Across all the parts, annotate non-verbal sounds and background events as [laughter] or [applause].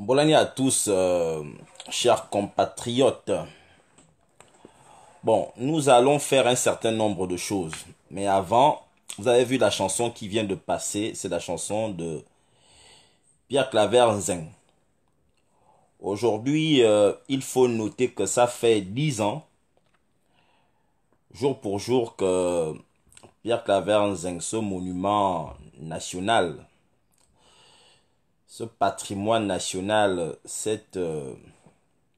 Bonne année à tous, euh, chers compatriotes. Bon, nous allons faire un certain nombre de choses. Mais avant, vous avez vu la chanson qui vient de passer. C'est la chanson de Pierre zing. Aujourd'hui, euh, il faut noter que ça fait dix ans, jour pour jour, que Pierre zing, ce monument national, ce patrimoine national, cette euh,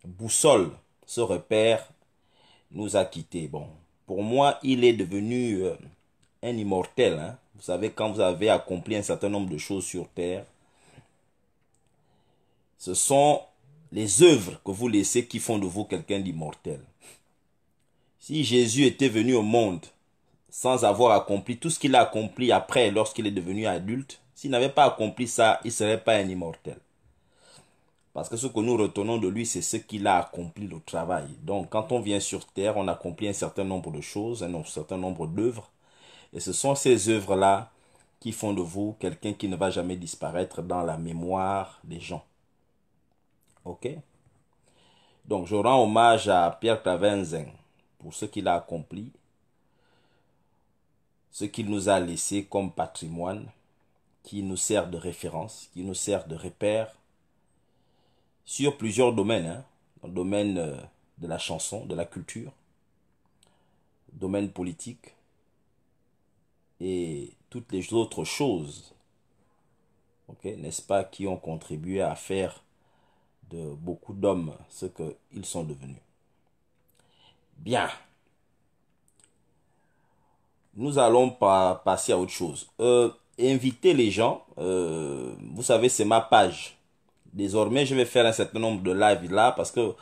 boussole, ce repère nous a quittés. Bon, pour moi, il est devenu euh, un immortel. Hein. Vous savez, quand vous avez accompli un certain nombre de choses sur Terre, ce sont les œuvres que vous laissez qui font de vous quelqu'un d'immortel. Si Jésus était venu au monde sans avoir accompli tout ce qu'il a accompli après lorsqu'il est devenu adulte, s'il n'avait pas accompli ça, il ne serait pas un immortel. Parce que ce que nous retenons de lui, c'est ce qu'il a accompli, le travail. Donc quand on vient sur Terre, on accomplit un certain nombre de choses, un certain nombre d'œuvres. Et ce sont ces œuvres-là qui font de vous quelqu'un qui ne va jamais disparaître dans la mémoire des gens. Ok Donc je rends hommage à Pierre Clavenzin pour ce qu'il a accompli, ce qu'il nous a laissé comme patrimoine qui nous sert de référence, qui nous sert de repère sur plusieurs domaines, hein. dans le domaine euh, de la chanson, de la culture, domaine politique et toutes les autres choses, ok, n'est-ce pas, qui ont contribué à faire de beaucoup d'hommes ce qu'ils sont devenus. Bien. Nous allons passer à autre chose. Euh, inviter les gens. Euh, vous savez, c'est ma page. Désormais, je vais faire un certain nombre de lives là parce que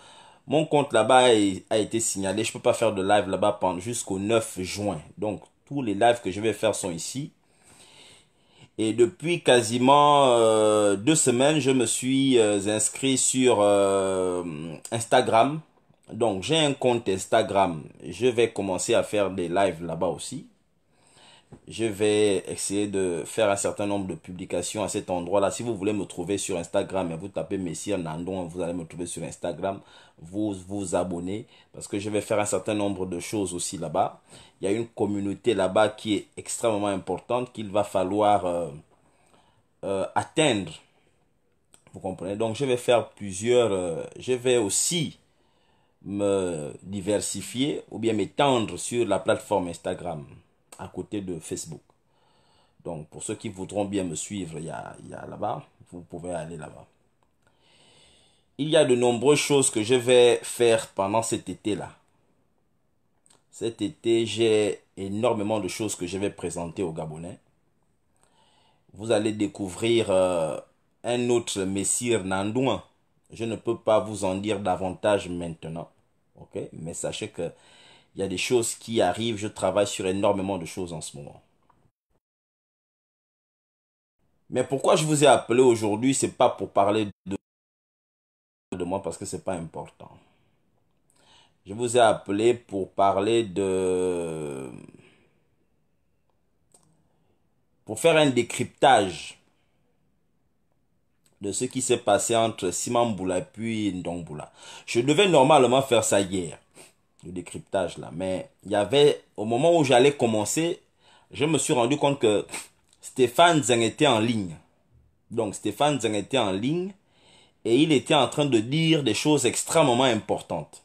mon compte là-bas a été signalé. Je ne peux pas faire de live là-bas pendant jusqu'au 9 juin. Donc, tous les lives que je vais faire sont ici. Et depuis quasiment euh, deux semaines, je me suis euh, inscrit sur Instagram. Donc j'ai un compte Instagram. Je vais commencer à faire des lives là-bas aussi je vais essayer de faire un certain nombre de publications à cet endroit-là. Si vous voulez me trouver sur Instagram, eh, vous tapez Messire Nandon, vous allez me trouver sur Instagram. Vous vous abonnez parce que je vais faire un certain nombre de choses aussi là-bas. Il y a une communauté là-bas qui est extrêmement importante qu'il va falloir euh, euh, atteindre. Vous comprenez Donc je vais faire plusieurs... Euh, je vais aussi me diversifier ou bien m'étendre sur la plateforme Instagram à côté de Facebook. Donc pour ceux qui voudront bien me suivre, il y a, là-bas, vous pouvez aller là-bas. Il y a de nombreuses choses que je vais faire pendant cet été-là. Cet été, j'ai énormément de choses que je vais présenter aux Gabonais. Vous allez découvrir euh, un autre Messire Nandouin. Je ne peux pas vous en dire davantage maintenant. ok Mais sachez que il y a des choses qui arrivent. Je travaille sur énormément de choses en ce moment. Mais pourquoi je vous ai appelé aujourd'hui, c'est pas pour parler de, moi parce que c'est pas important. Je vous ai appelé pour parler de pour faire un décryptage de ce qui s'est passé entre Simon Boula puis Ndongboula. Je devais normalement faire ça hier le décryptage là. Mais il y avait, au moment où j'allais commencer, je me suis rendu compte que Stéphane Zeng était en ligne. Donc Stéphane Zeng était en ligne et il était en train de dire des choses extrêmement importantes.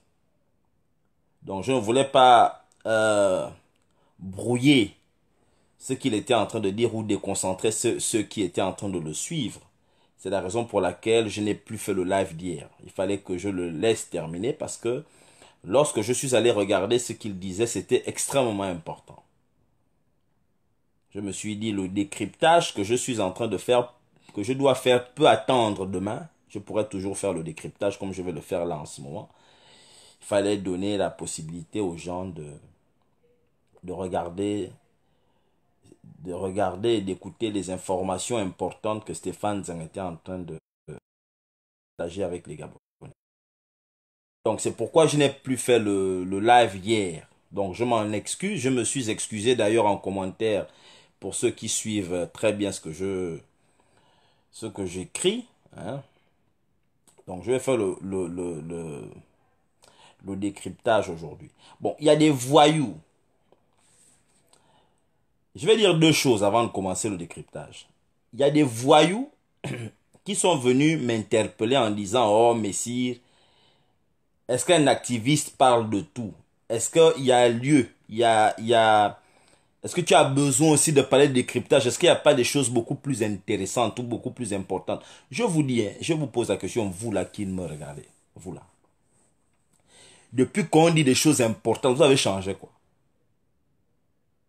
Donc je ne voulais pas euh, brouiller ce qu'il était en train de dire ou déconcentrer ceux qui étaient en train de le suivre. C'est la raison pour laquelle je n'ai plus fait le live d'hier. Il fallait que je le laisse terminer parce que Lorsque je suis allé regarder ce qu'il disait, c'était extrêmement important. Je me suis dit, le décryptage que je suis en train de faire, que je dois faire, peut attendre demain. Je pourrais toujours faire le décryptage comme je vais le faire là en ce moment. Il fallait donner la possibilité aux gens de, de regarder de regarder et d'écouter les informations importantes que Stéphane Zeng était en train de partager avec les Gabonais. Donc c'est pourquoi je n'ai plus fait le, live hier. Donc je m'en excuse. Je me suis excusé d'ailleurs en commentaire pour ceux qui suivent très bien ce que je ce que j'écris. Hein. Donc je vais faire le, le, le décryptage aujourd'hui. Bon, il y a des voyous. Je vais dire deux choses avant de commencer le décryptage. Il y a des voyous [clears throat] qui sont venus m'interpeller en disant Oh, Messire, est-ce qu'un activiste parle de tout Est-ce qu'il y a un lieu Il y a, y a... Est-ce que tu as besoin aussi de parler de cryptage Est-ce qu'il n'y a pas des choses beaucoup plus intéressantes ou beaucoup plus importantes Je vous dis, hein, je vous pose la question, vous là qui me regardez, vous là. Depuis qu'on dit des choses importantes, vous avez changé quoi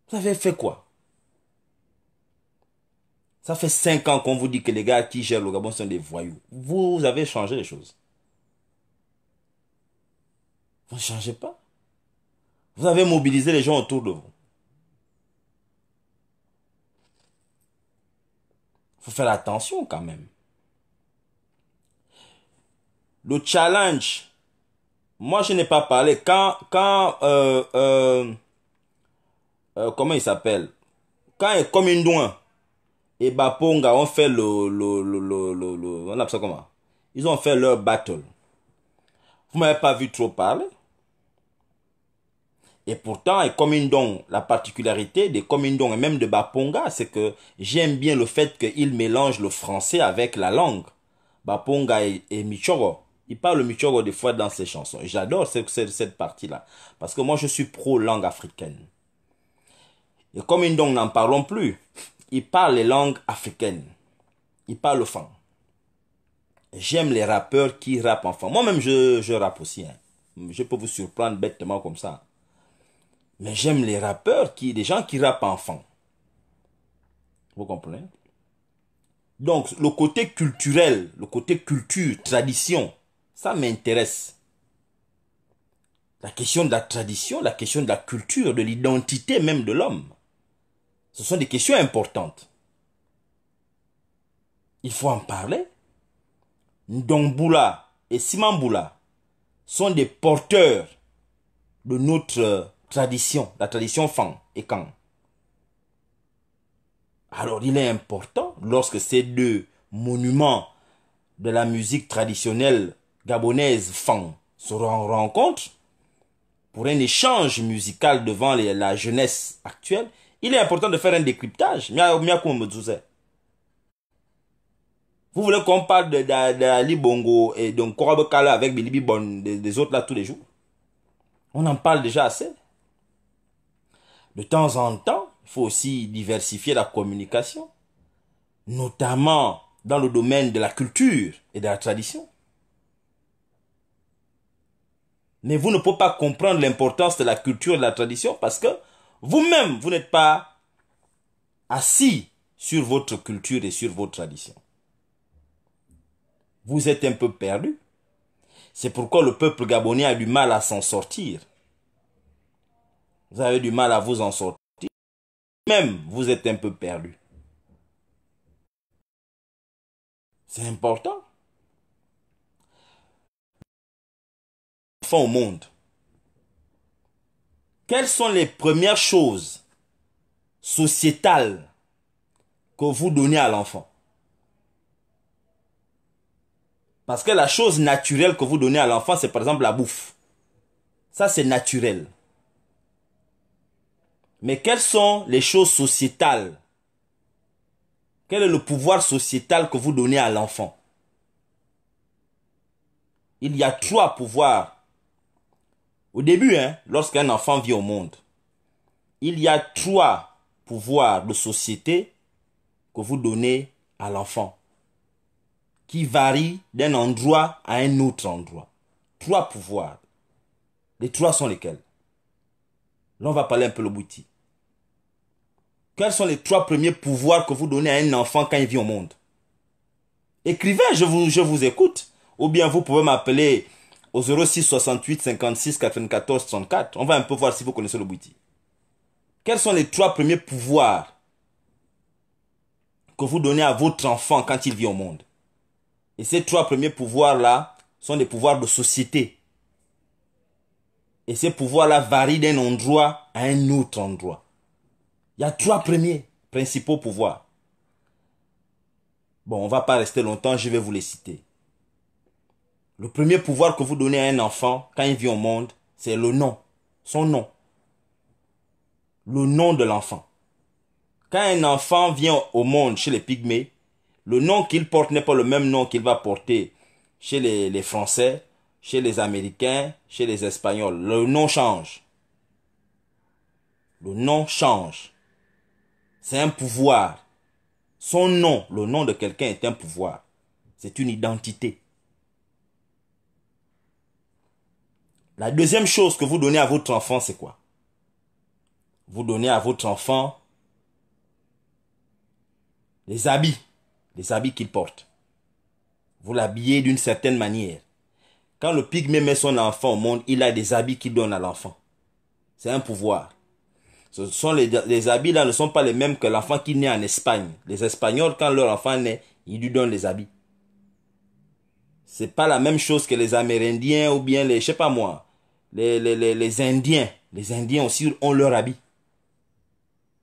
Vous avez fait quoi Ça fait 5 ans qu'on vous dit que les gars qui gèrent le Gabon sont des voyous. Vous avez changé les choses. Vous ne changez pas. Vous avez mobilisé les gens autour de vous. Il faut faire attention quand même. Le challenge, moi je n'ai pas parlé. Quand, euh, euh, euh, comment il s'appelle Quand comme une douane et Baponga ont fait le, le, on ça comment Ils ont fait leur battle. Vous m'avez pas vu trop parler. Et pourtant, et la particularité des Comindong et même de Baponga, c'est que j'aime bien le fait qu'il mélange le français avec la langue. Baponga et, Michogo. Michoro. Il parle Michoro des fois dans ses chansons. J'adore cette, cette partie-là. Parce que moi, je suis pro-langue africaine. Et Comindong n'en parlons plus. Il parle les langues africaines. Il parle le J'aime les rappeurs qui rappent en fan. Moi-même, je, je rappe aussi. Hein. Je peux vous surprendre bêtement comme ça. Mais j'aime les rappeurs, qui, des gens qui rappent enfants. Vous comprenez Donc, le côté culturel, le côté culture, tradition, ça m'intéresse. La question de la tradition, la question de la culture, de l'identité même de l'homme. Ce sont des questions importantes. Il faut en parler. Boula et Simamboula sont des porteurs de notre tradition, la tradition Fang et Kang. Alors il est important, lorsque ces deux monuments de la musique traditionnelle gabonaise Fang se rencontre pour un échange musical devant la jeunesse actuelle, il est important de faire un décryptage. Vous voulez qu'on parle de, Bongo et de Korabekala avec Bilibi Bon, des autres là tous les jours On en parle déjà assez de temps en temps, il faut aussi diversifier la communication, notamment dans le domaine de la culture et de la tradition. Mais vous ne pouvez pas comprendre l'importance de la culture et de la tradition parce que vous-même, vous, n'êtes pas assis sur votre culture et sur vos traditions. Vous êtes un peu perdu. C'est pourquoi le peuple gabonais a du mal à s'en sortir. Vous avez du mal à vous en sortir. Même, vous êtes un peu perdu. C'est important. Enfant au monde. Quelles sont les premières choses sociétales que vous donnez à l'enfant Parce que la chose naturelle que vous donnez à l'enfant, c'est par exemple la bouffe. Ça, c'est naturel. Mais quelles sont les choses sociétales Quel est le pouvoir sociétal que vous donnez à l'enfant Il y a trois pouvoirs. Au début, hein, lorsqu'un enfant vit au monde, il y a trois pouvoirs de société que vous donnez à l'enfant qui varient d'un endroit à un autre endroit. Trois pouvoirs. Les trois sont lesquels Là, on va parler un peu le Quels sont les trois premiers pouvoirs que vous donnez à un enfant quand il vit au monde Écrivez, je vous, je vous écoute. Ou bien vous pouvez m'appeler au 06 68 56 94 34. On va un peu voir si vous connaissez le Quels sont les trois premiers pouvoirs que vous donnez à votre enfant quand il vit au monde Et ces trois premiers pouvoirs-là sont des pouvoirs de société. Et ces pouvoirs-là varient d'un endroit à un autre endroit. Il y a trois premiers principaux pouvoirs. Bon, on ne va pas rester longtemps, je vais vous les citer. Le premier pouvoir que vous donnez à un enfant quand il vient au monde, c'est le nom, son nom. Le nom de l'enfant. Quand un enfant vient au monde chez les pygmées, le nom qu'il porte n'est pas le même nom qu'il va porter chez les, les Français, chez les Américains, chez les Espagnols. Le nom change. Le nom change. C'est un pouvoir. Son nom, le nom de quelqu'un est un pouvoir. C'est une identité. La deuxième chose que vous donnez à votre enfant, c'est quoi Vous donnez à votre enfant les habits, les habits qu'il porte. Vous l'habillez d'une certaine manière. Quand le pygmée met son enfant au monde, il a des habits qu'il donne à l'enfant. C'est un pouvoir. Ce sont les, habits là ne sont pas les mêmes que l'enfant qui naît en Espagne. Les Espagnols, quand leur enfant naît, ils lui donnent des habits. Ce n'est pas la même chose que les Amérindiens ou bien les, je sais pas moi, les, les Indiens. Les Indiens aussi ont leur habit.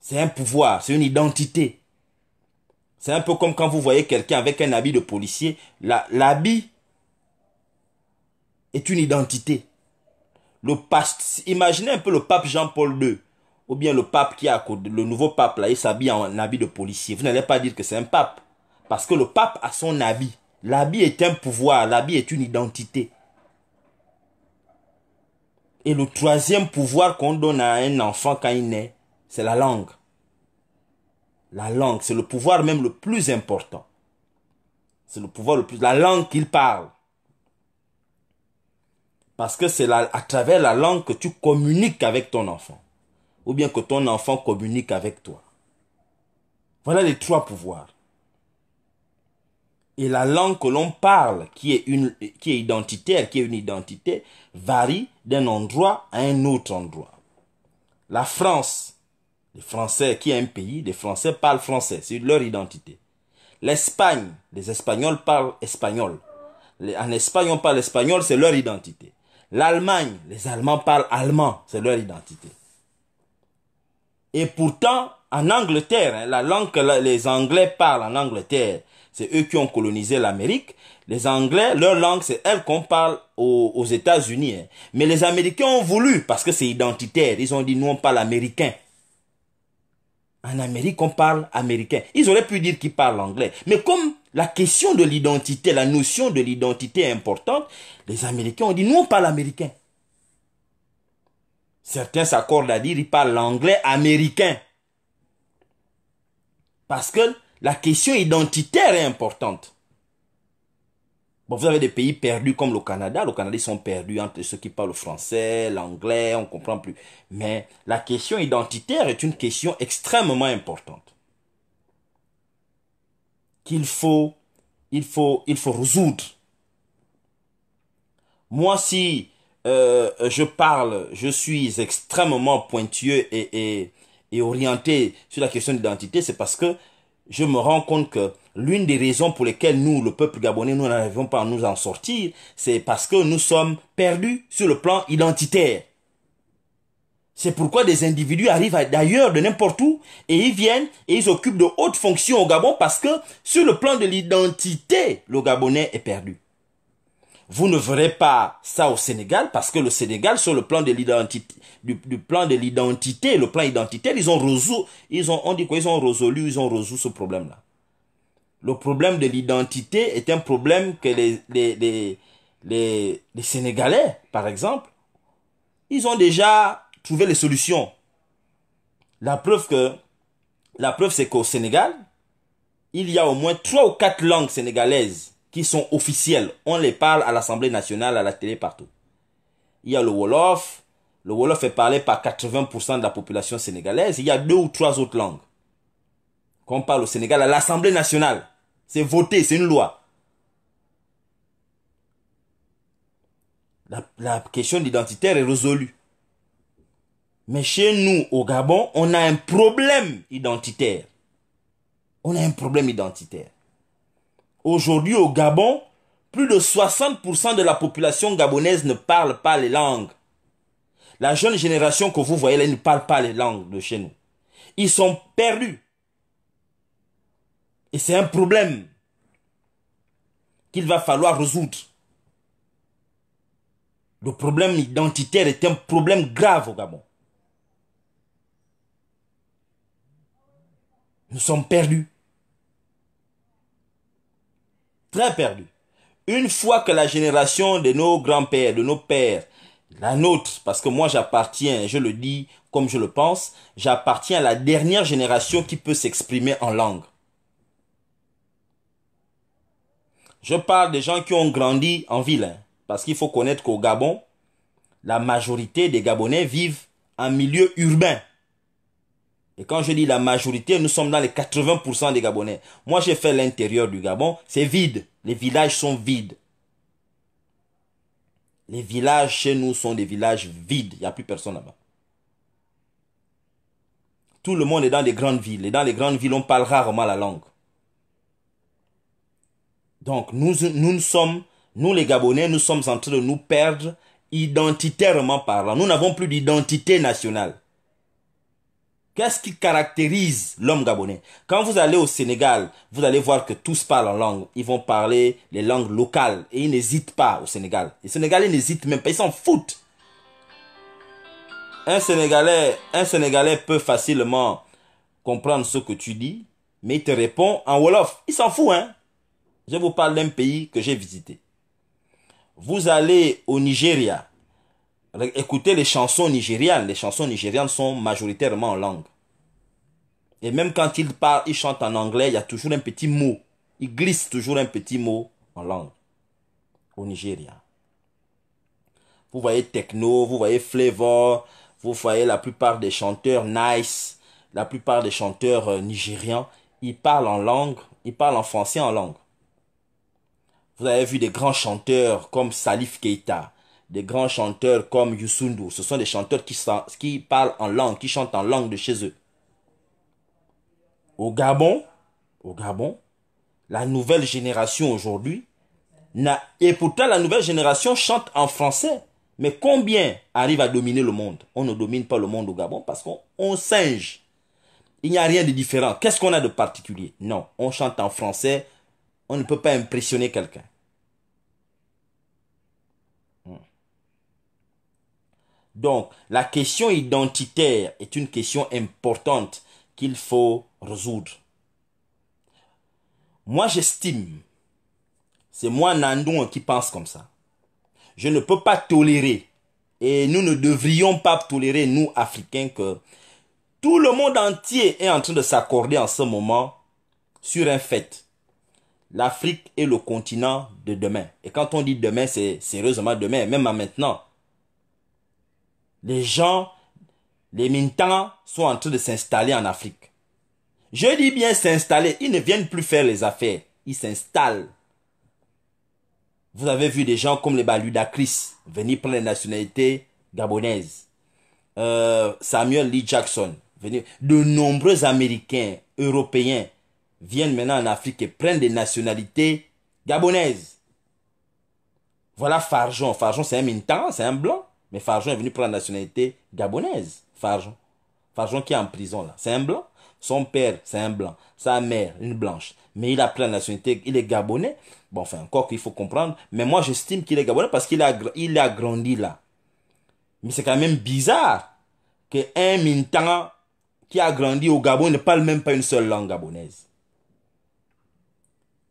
C'est un pouvoir, c'est une identité. C'est un peu comme quand vous voyez quelqu'un avec un habit de policier. L'habit est une identité. Le imaginez un peu le pape Jean-Paul II, ou bien le pape qui a le nouveau pape là, il s'habille en habit de policier. Vous n'allez pas dire que c'est un pape, parce que le pape a son habit. L'habit est un pouvoir, l'habit est une identité. Et le troisième pouvoir qu'on donne à un enfant quand il naît, c'est la langue. La langue, c'est le pouvoir même le plus important. C'est le pouvoir le plus. La langue qu'il parle. Parce que c'est à travers la langue que tu communiques avec ton enfant. Ou bien que ton enfant communique avec toi. Voilà les trois pouvoirs. Et la langue que l'on parle, qui est, qui est identitaire, qui est une identité, varie d'un endroit à un autre endroit. La France, les Français qui est un pays, les Français parlent français, c'est leur identité. L'Espagne, les Espagnols parlent espagnol. En Espagne, on parle espagnol, c'est leur identité. L'Allemagne, les Allemands parlent allemand, c'est leur identité. Et pourtant, en Angleterre, hein, la langue que les Anglais parlent en Angleterre, c'est eux qui ont colonisé l'Amérique. Les Anglais, leur langue, c'est elle qu'on parle aux, États-Unis. Hein. Mais les Américains ont voulu, parce que c'est identitaire, ils ont dit nous on parle américain. En Amérique, on parle américain. Ils auraient pu dire qu'ils parlent anglais. Mais comme la question de l'identité, la notion de l'identité est importante. Les Américains ont dit, nous on parle américain. Certains s'accordent à dire, ils parlent l'anglais américain. Parce que la question identitaire est importante. Bon, vous avez des pays perdus comme le Canada. Le Canada, ils sont perdus entre ceux qui parlent français, l'anglais, on comprend plus. Mais la question identitaire est une question extrêmement importante qu'il faut, il faut, il faut résoudre. Moi, si euh, je parle, je suis extrêmement pointueux et, et, et orienté sur la question d'identité, c'est parce que je me rends compte que l'une des raisons pour lesquelles nous, le peuple gabonais, nous n'arrivons pas à nous en sortir, c'est parce que nous sommes perdus sur le plan identitaire. C'est pourquoi des individus arrivent d'ailleurs, de n'importe où, et ils viennent et ils occupent de hautes fonctions au Gabon parce que sur le plan de l'identité, le Gabonais est perdu. Vous ne verrez pas ça au Sénégal parce que le Sénégal, sur le plan de l'identité, du, plan de l'identité, le plan identitaire, ils ont résolu, ils ont, dit ont résolu, ils ont résolu ce problème-là. Le problème de l'identité est un problème que les, les Sénégalais, par exemple, ils ont déjà trouver les solutions. La preuve que, la preuve c'est qu'au Sénégal, il y a au moins trois ou quatre langues sénégalaises qui sont officielles. On les parle à l'Assemblée nationale, à la télé, partout. Il y a le Wolof. Le Wolof est parlé par 80% de la population sénégalaise. Il y a deux ou trois autres langues qu'on parle au Sénégal à l'Assemblée nationale. C'est voté, c'est une loi. la question d'identité est résolue. Mais chez nous, au Gabon, on a un problème identitaire. On a un problème identitaire. Aujourd'hui, au Gabon, plus de 60% de la population gabonaise ne parle pas les langues. La jeune génération que vous voyez, elle ne parle pas les langues de chez nous. Ils sont perdus. Et c'est un problème qu'il va falloir résoudre. Le problème identitaire est un problème grave au Gabon. Nous sommes perdus. Très perdus. Une fois que la génération de nos grands-pères, de nos pères, la nôtre, parce que moi j'appartiens, je le dis comme je le pense, j'appartiens à la dernière génération qui peut s'exprimer en langue. Je parle des gens qui ont grandi en ville, hein, parce qu'il faut connaître qu'au Gabon, la majorité des Gabonais vivent en milieu urbain. Et quand je dis la majorité, nous sommes dans les 80% des Gabonais. Moi, j'ai fait l'intérieur du Gabon. C'est vide. Les villages sont vides. Les villages chez nous sont des villages vides. Il n'y a plus personne là-bas. Tout le monde est dans les grandes villes. Et dans les grandes villes, on parle rarement la langue. Donc, nous, nous, nous sommes, nous les Gabonais, nous sommes en train de nous perdre identitairement parlant. Nous n'avons plus d'identité nationale. Qu'est-ce qui caractérise l'homme gabonais Quand vous allez au Sénégal, vous allez voir que tous parlent en langue. Ils vont parler les langues locales et ils n'hésitent pas au Sénégal. Les Sénégalais n'hésitent même pas, ils s'en foutent. Un Sénégalais, un Sénégalais peut facilement comprendre ce que tu dis, mais il te répond en Wolof. Il s'en fout, hein Je vous parle d'un pays que j'ai visité. Vous allez au Nigeria, Écoutez les chansons nigérianes. Les chansons nigérianes sont majoritairement en langue. Et même quand ils parlent, ils chantent en anglais, il y a toujours un petit mot. Ils glissent toujours un petit mot en langue. Au Nigeria. Vous voyez techno, vous voyez flavor, vous voyez la plupart des chanteurs nice, la plupart des chanteurs nigériens. Euh, nigérians, ils parlent en langue, ils parlent en français en langue. Vous avez vu des grands chanteurs comme Salif Keita, des grands chanteurs comme Yusundu. Ce sont des chanteurs qui, parlent en langue, qui chantent en langue de chez eux. Au Gabon, au Gabon, la nouvelle génération aujourd'hui, et pourtant la nouvelle génération chante en français. Mais combien arrive à dominer le monde On ne domine pas le monde au Gabon parce qu'on singe. Il n'y a rien de différent. Qu'est-ce qu'on a de particulier Non, on chante en français. On ne peut pas impressionner quelqu'un. Donc, la question identitaire est une question importante qu'il faut résoudre. Moi, j'estime, c'est moi Nandou, hein, qui pense comme ça. Je ne peux pas tolérer, et nous ne devrions pas tolérer, nous Africains, que tout le monde entier est en train de s'accorder en ce moment sur un fait. L'Afrique est le continent de demain. Et quand on dit demain, c'est sérieusement demain, même à maintenant les gens, les militants sont en train de s'installer en Afrique. Je dis bien s'installer. Ils ne viennent plus faire les affaires. Ils s'installent. Vous avez vu des gens comme les Baludacris venir prendre la nationalité gabonaise. Euh, Samuel Lee Jackson. Venir. De nombreux Américains, Européens viennent maintenant en Afrique et prennent des nationalités gabonaises. Voilà Farjon. Farjon, c'est un militant, c'est un blanc. Mais Farjon est venu pour la nationalité gabonaise. Farjon. Farjon qui est en prison là. C'est un blanc. Son père, c'est un blanc. Sa mère, une blanche. Mais il a pris la nationalité, il est gabonais. Bon, enfin, encore qu'il faut comprendre. Mais moi, j'estime qu'il est gabonais parce qu'il a, il a grandi là. Mais c'est quand même bizarre qu'un Mintan qui a grandi au Gabon ne parle même pas une seule langue gabonaise.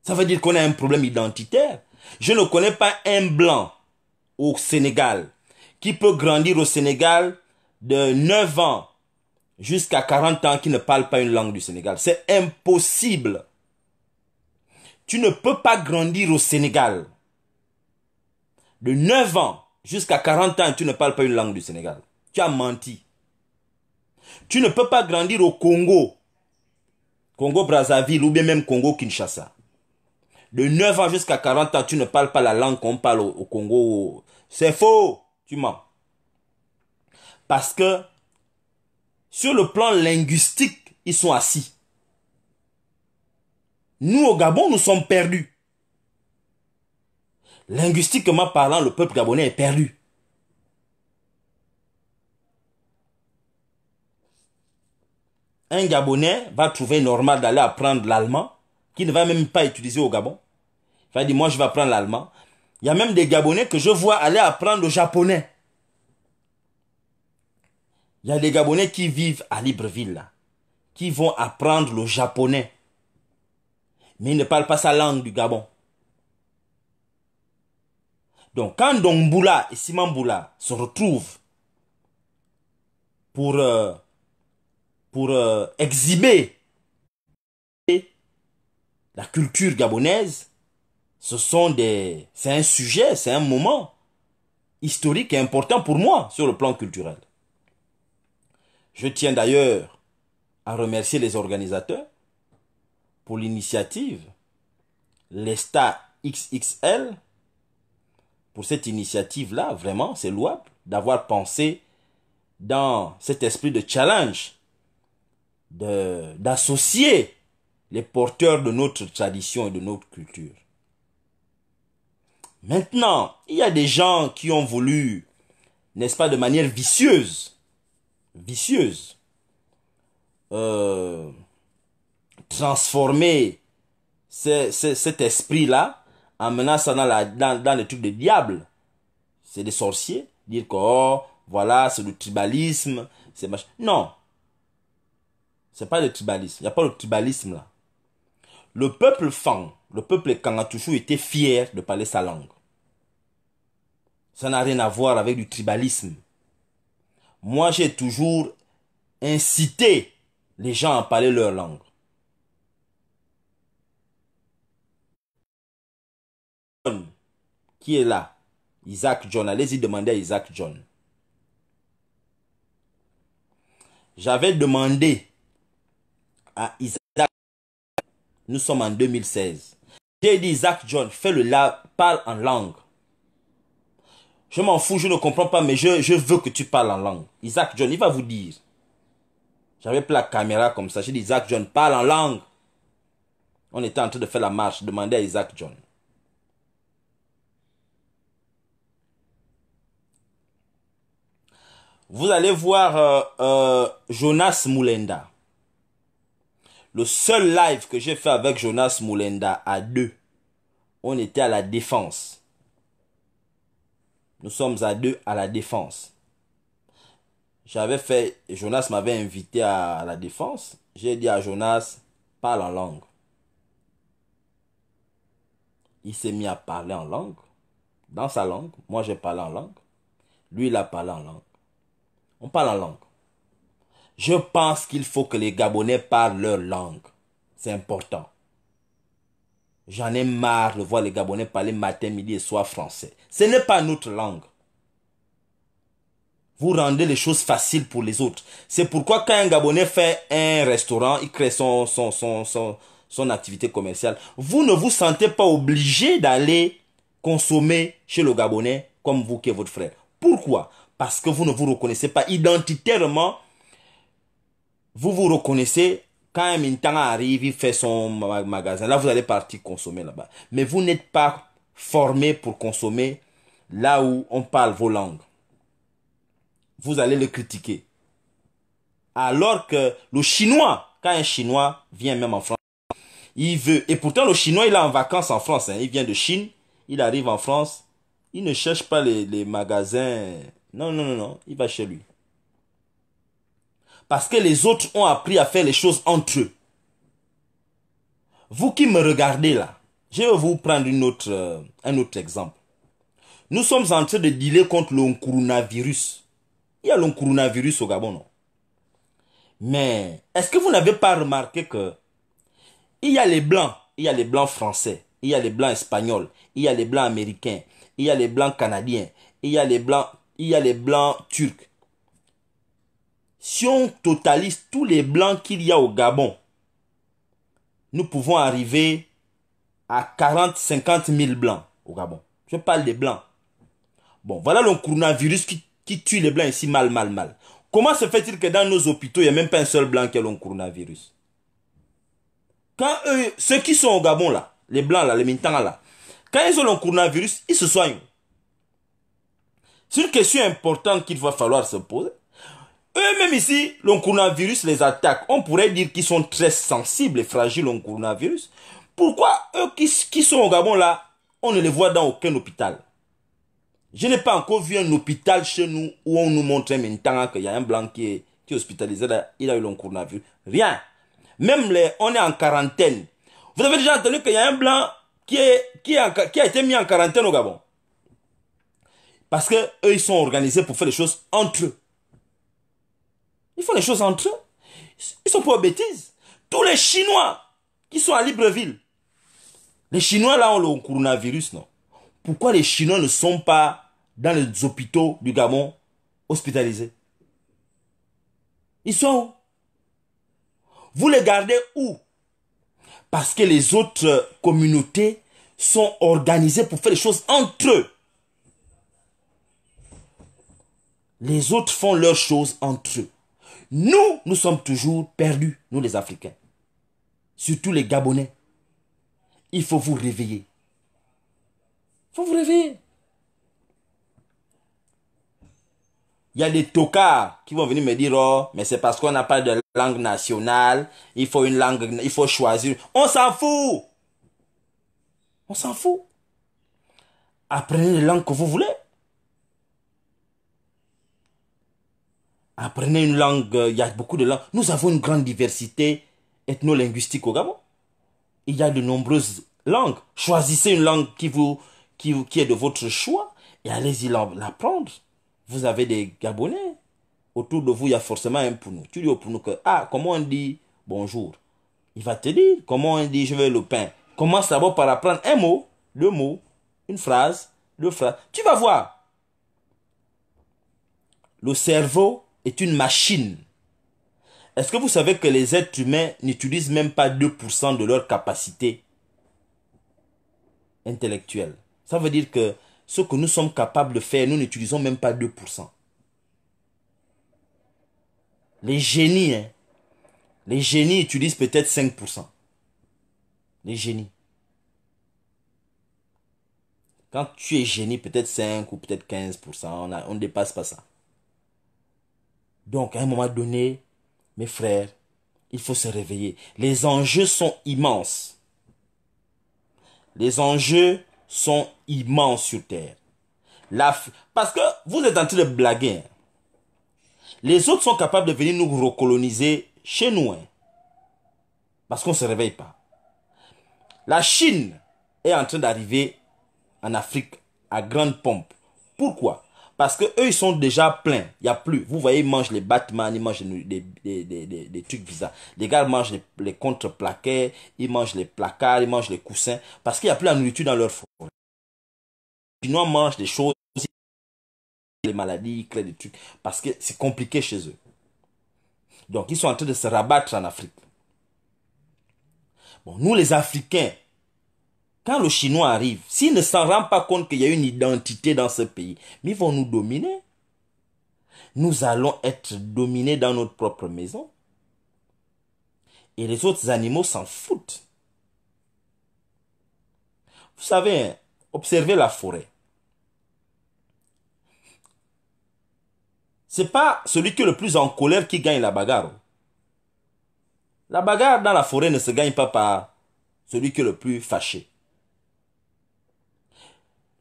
Ça veut dire qu'on a un problème identitaire. Je ne connais pas un blanc au Sénégal qui peut grandir au Sénégal de 9 ans jusqu'à 40 ans qui ne parle pas une langue du Sénégal. C'est impossible. Tu ne peux pas grandir au Sénégal de 9 ans jusqu'à 40 ans tu ne parles pas une langue du Sénégal. Tu as menti. Tu ne peux pas grandir au Congo, Congo-Brazzaville ou bien même Congo-Kinshasa. De 9 ans jusqu'à 40 ans, tu ne parles pas la langue qu'on parle au, Congo. C'est faux. Parce que sur le plan linguistique, ils sont assis. Nous, au Gabon, nous sommes perdus. Linguistiquement parlant, le peuple gabonais est perdu. Un Gabonais va trouver normal d'aller apprendre l'allemand, qui ne va même pas utiliser au Gabon. Il va dire, moi, je vais apprendre l'allemand. Il y a même des Gabonais que je vois aller apprendre le japonais. Il y a des Gabonais qui vivent à Libreville, qui vont apprendre le japonais. Mais ils ne parlent pas sa langue du Gabon. Donc, quand Domboula et Simamboula se retrouvent pour, euh, pour euh, exhiber la culture gabonaise, ce sont des, c'est un sujet, c'est un moment historique et important pour moi sur le plan culturel. Je tiens d'ailleurs à remercier les organisateurs pour l'initiative, l'Esta XXL, pour cette initiative-là, vraiment, c'est louable d'avoir pensé dans cet esprit de challenge, d'associer les porteurs de notre tradition et de notre culture. Maintenant, il y a des gens qui ont voulu, n'est-ce pas, de manière vicieuse, vicieuse, euh, transformer cet esprit-là en menant dans, la, dans, le truc des diables. C'est des sorciers. Dire que, oh, voilà, c'est le tribalisme, c'est machin. Non. C'est pas le tribalisme. Il n'y a pas le tribalisme là. Le peuple Fang, le peuple Kang a toujours été fier de parler sa langue. Ça n'a rien à voir avec du tribalisme. Moi, j'ai toujours incité les gens à parler leur langue. Qui est là Isaac John. Allez-y demander à Isaac John. J'avais demandé à Isaac nous sommes en 2016. J'ai dit, Isaac John, fais le la, parle en langue. Je m'en fous, je ne comprends pas, mais je, veux que tu parles en langue. Isaac John, il va vous dire. J'avais pris la caméra comme ça. J'ai dit, Isaac John, parle en langue. On était en train de faire la marche. Demandez à Isaac John. Vous allez voir euh, euh, Jonas Moulenda le seul live que j'ai fait avec Jonas Moulenda à deux, on était à la défense. Nous sommes à deux à la défense. J'avais fait, Jonas m'avait invité à la défense. J'ai dit à Jonas, parle en langue. Il s'est mis à parler en langue, dans sa langue. Moi, j'ai parlé en langue. Lui, il a parlé en langue. On parle en langue. Je pense qu'il faut que les Gabonais parlent leur langue. C'est important. J'en ai marre de voir les Gabonais parler matin, midi et soir français. Ce n'est pas notre langue. Vous rendez les choses faciles pour les autres. C'est pourquoi quand un Gabonais fait un restaurant, il crée son, son, activité commerciale, vous ne vous sentez pas obligé d'aller consommer chez le Gabonais comme vous qui est votre frère. Pourquoi Parce que vous ne vous reconnaissez pas identitairement vous vous reconnaissez quand un temps arrive, il fait son magasin. Là, vous allez partir consommer là-bas. Mais vous n'êtes pas formé pour consommer là où on parle vos langues. Vous allez le critiquer. Alors que le Chinois, quand un Chinois vient même en France, il veut. Et pourtant, le Chinois, il est en vacances en France. Hein. Il vient de Chine, il arrive en France. Il ne cherche pas les, les magasins. Non, non, non, non. Il va chez lui. Parce que les autres ont appris à faire les choses entre eux. Vous qui me regardez là, je vais vous prendre autre, euh, un autre exemple. Nous sommes en train de dealer contre le coronavirus. Il y a le coronavirus au Gabon, non Mais est-ce que vous n'avez pas remarqué que il y a les blancs, il y a les blancs français, il y a les blancs espagnols, il y a les blancs américains, il y a les blancs canadiens, il y a les blancs, il y a les blancs turcs, si on totalise tous les blancs qu'il y a au Gabon, nous pouvons arriver à 40, 50 000 blancs au Gabon. Je parle des blancs. Bon, voilà le coronavirus qui, tue les blancs ici mal, mal, mal. Comment se fait-il que dans nos hôpitaux, il n'y a même pas un seul blanc qui a le coronavirus Quand eux, ceux qui sont au Gabon là, les blancs là, les mintans là, quand ils ont le coronavirus, ils se soignent. C'est une question importante qu'il va falloir se poser. Eux-mêmes ici, le coronavirus les attaque. On pourrait dire qu'ils sont très sensibles et fragiles au coronavirus. Pourquoi eux qui, sont au Gabon là, on ne les voit dans aucun hôpital Je n'ai pas encore vu un hôpital chez nous où on nous montrait maintenant qu'il y a un blanc qui est, hospitalisé, là, il a eu le coronavirus. Rien. Même les, on est en quarantaine. Vous avez déjà entendu qu'il y a un blanc qui, est, qui, a été mis en quarantaine au Gabon. Parce que ils sont organisés pour faire les choses entre eux. Ils font les choses entre eux. Ils sont pas bêtises. Tous les Chinois qui sont à Libreville, les Chinois là ont le coronavirus, non Pourquoi les Chinois ne sont pas dans les hôpitaux du Gabon hospitalisés Ils sont où Vous les gardez où Parce que les autres euh, communautés sont organisées pour faire les choses entre eux. Les autres font leurs choses entre eux. Nous, nous sommes toujours perdus, nous les Africains. Surtout les Gabonais. Il faut vous réveiller. Il faut vous réveiller. Il y a des tocards qui vont venir me dire, oh, mais c'est parce qu'on n'a pas de langue nationale, il faut une langue, il faut choisir. On s'en fout! On s'en fout. Apprenez les langues que vous voulez. Apprenez une langue, il y a beaucoup de langues. Nous avons une grande diversité ethno-linguistique au Gabon. Il y a de nombreuses langues. Choisissez une langue qui, vous, qui, est de votre choix et allez-y l'apprendre. Vous avez des Gabonais. Autour de vous, il y a forcément un pour Tu dis au pour que, ah, comment on dit bonjour Il va te dire comment on dit je veux le pain. Commence d'abord par apprendre un mot, deux mots, une phrase, deux phrases. Tu vas voir. Le cerveau est une machine. Est-ce que vous savez que les êtres humains n'utilisent même pas 2% de leur capacité intellectuelle Ça veut dire que ce que nous sommes capables de faire, nous n'utilisons même pas 2%. Les génies, hein. les génies utilisent peut-être 5%. Les génies. Quand tu es génie, peut-être 5 ou peut-être 15%, on ne dépasse pas ça. Donc, à un moment donné, mes frères, il faut se réveiller. Les enjeux sont immenses. Les enjeux sont immenses sur Terre. parce que vous êtes en train de blaguer. Hein. Les autres sont capables de venir nous recoloniser chez nous. Hein. parce qu'on ne se réveille pas. La Chine est en train d'arriver en Afrique à grande pompe. Pourquoi parce que eux, ils sont déjà pleins. Il n'y a plus. Vous voyez, ils mangent les Batman, ils mangent des, trucs bizarres. Les gars mangent les, contreplaqués, ils mangent les placards, ils mangent les coussins. Parce qu'il n'y a plus la nourriture dans leur forêt. Les Chinois mangent des choses, les maladies, ils créent des trucs. Parce que c'est compliqué chez eux. Donc, ils sont en train de se rabattre en Afrique. Bon, nous, les Africains, quand le Chinois arrive, s'il ne s'en rend pas compte qu'il y a une identité dans ce pays, mais ils vont nous dominer. Nous allons être dominés dans notre propre maison. Et les autres animaux s'en foutent. Vous savez, hein, observez la forêt. C'est pas celui qui est le plus en colère qui gagne la bagarre. La bagarre dans la forêt ne se gagne pas par celui qui est le plus fâché.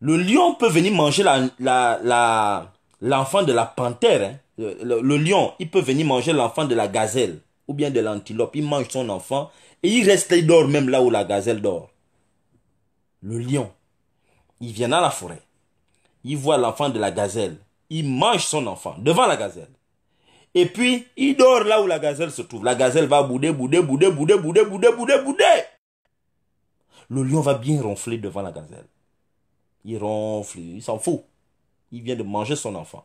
Le lion peut venir manger la, l'enfant de la panthère. Hein. Le, lion, il peut venir manger l'enfant de la gazelle ou bien de l'antilope. Il mange son enfant et il reste, il dort même là où la gazelle dort. Le lion, il vient dans la forêt. Il voit l'enfant de la gazelle. Il mange son enfant devant la gazelle. Et puis, il dort là où la gazelle se trouve. La gazelle va bouder, bouder, bouder, bouder, bouder, bouder, bouder, bouder. Le lion va bien ronfler devant la gazelle il ronfle, il s'en fout. Il vient de manger son enfant.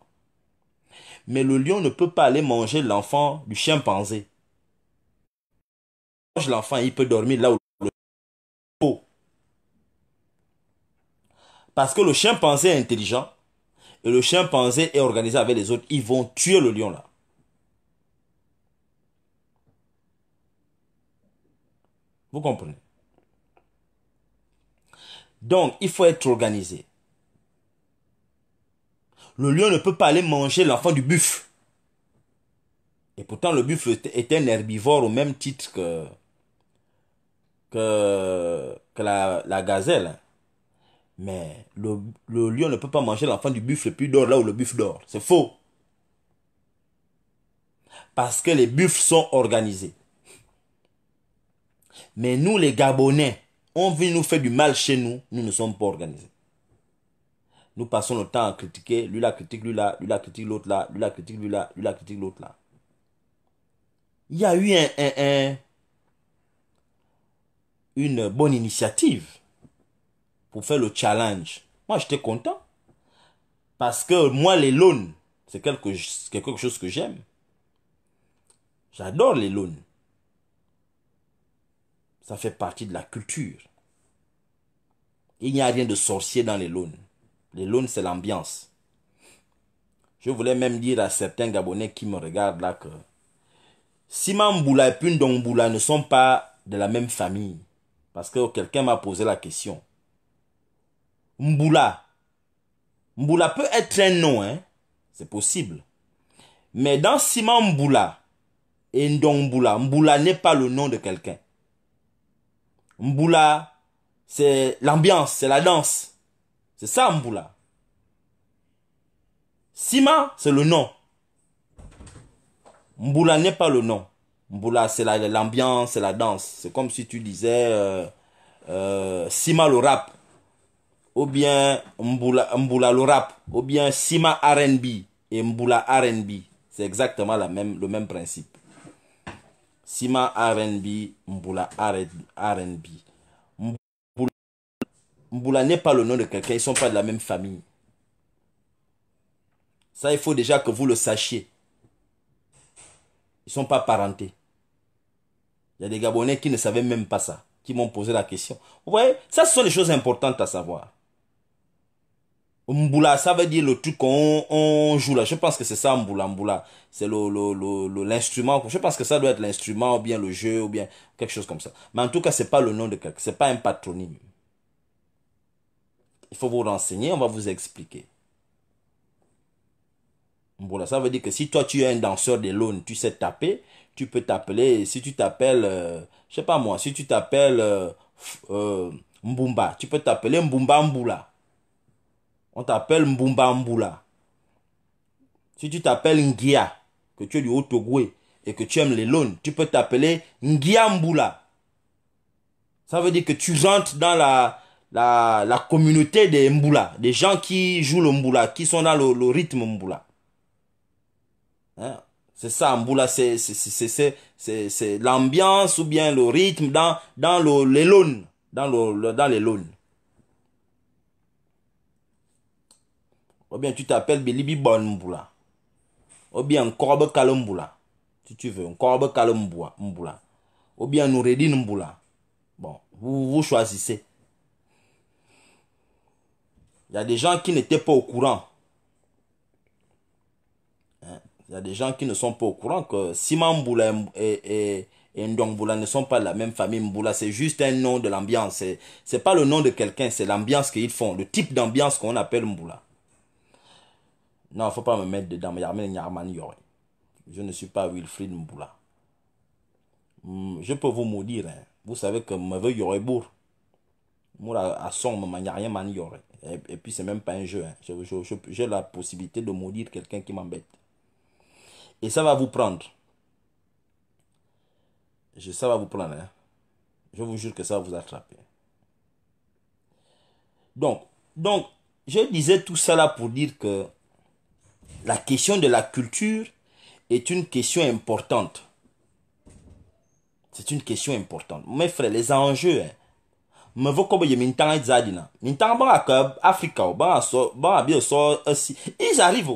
Mais le lion ne peut pas aller manger l'enfant du chimpanzé. L'enfant, il peut dormir là où le pau. Parce que le chimpanzé est intelligent et le chimpanzé est organisé avec les autres. Ils vont tuer le lion là. Vous comprenez donc, il faut être organisé. Le lion ne peut pas aller manger l'enfant du buffle. Et pourtant, le buffle est un herbivore au même titre que, que, la, gazelle. Mais le, lion ne peut pas manger l'enfant du buffle puis dort là où le buffle dort. C'est faux. Parce que les buffles sont organisés. Mais nous, les Gabonais, on vient nous faire du mal chez nous, nous ne sommes pas organisés. Nous passons le temps à critiquer, lui la critique, lui là, lui la critique, l'autre là, lui la critique, lui là, lui la critique, l'autre là. Il y a eu une bonne initiative pour faire le challenge. Moi, j'étais content. Parce que moi, les loans, c'est quelque, quelque chose que j'aime. J'adore les loans. Ça fait partie de la culture. Il n'y a rien de sorcier dans les lunes. Les lounes, c'est l'ambiance. Je voulais même dire à certains Gabonais qui me regardent là que Simamboula et Pundomboula ne sont pas de la même famille. Parce que quelqu'un m'a posé la question. Mboula. Mboula peut être un nom, hein? C'est possible. Mais dans Simamboula et Ndongboula, Mboula n'est pas le nom de quelqu'un. Mboula, c'est l'ambiance, c'est la danse. C'est ça Mboula. Sima, c'est le nom. Mboula n'est pas le nom. Mboula, c'est l'ambiance, c'est la danse. C'est comme si tu disais euh, euh, Sima le rap. Ou bien Mboula, Mboula le rap. Ou bien Sima RB et Mboula RB. C'est exactement la même, le même principe. Sima RNB, Mboula, RNB. Mboula n'est pas le nom de quelqu'un, ils ne sont pas de la même famille. Ça, il faut déjà que vous le sachiez. Ils ne sont pas parentés. Il y a des Gabonais qui ne savaient même pas ça, qui m'ont posé la question. Vous voyez, ça, ce sont des choses importantes à savoir. Mboula, ça veut dire le truc qu'on on joue là. Je pense que c'est ça, Mboula. Mboula, c'est l'instrument. Le, je pense que ça doit être l'instrument ou bien le jeu ou bien quelque chose comme ça. Mais en tout cas, n'est pas le nom de quelqu'un. n'est pas un patronyme. Il faut vous renseigner, on va vous expliquer. Mboula, ça veut dire que si toi tu es un danseur de l'aune, tu sais taper, tu peux t'appeler, si tu t'appelles, je euh, je sais pas moi, si tu t'appelles euh, euh, Mboumba, tu peux t'appeler Mbumba Mboula. On t'appelle Mbumba Mboula. Si tu t'appelles Ngia, que tu es du Haut-Togoué et que tu aimes les loans, tu peux t'appeler Ngia Ça veut dire que tu rentres dans la, la, communauté des Mbula, des gens qui jouent le Mboula, qui sont dans le, rythme Mbula. Hein? C'est ça, Mboula, c'est l'ambiance ou bien le rythme dans, dans le, les Dans, le, dans les Ou bien tu t'appelles Bon Mboula. Ou bien Korbe Kalumboula, Si tu veux, Korbe mbula, Ou bien Nouredine Mboula. Bon, vous, choisissez. Il y a des gens qui n'étaient pas au courant. Hein? Il y a des gens qui ne sont pas au courant que Simon Mboula et, et, ne sont pas de la même famille. Mboula, c'est juste un nom de l'ambiance. Ce n'est pas le nom de quelqu'un, c'est l'ambiance qu'ils font, le type d'ambiance qu'on appelle Mboula. Non, faut pas me mettre dedans. Je ne suis pas Wilfried Mboula. Hmm, je peux vous maudire. Hein. Vous savez que je veux Moura à son moment, rien man Et puis, c'est même pas un jeu. Hein. J'ai la possibilité de maudire quelqu'un qui m'embête. Et ça va vous prendre. Je, ça va vous prendre. Hein. Je vous jure que ça va vous attraper. Donc, donc, je disais tout cela pour dire que la question de la culture est une question importante. C'est une question importante. Mes frères, les enjeux. à Ils arrivent.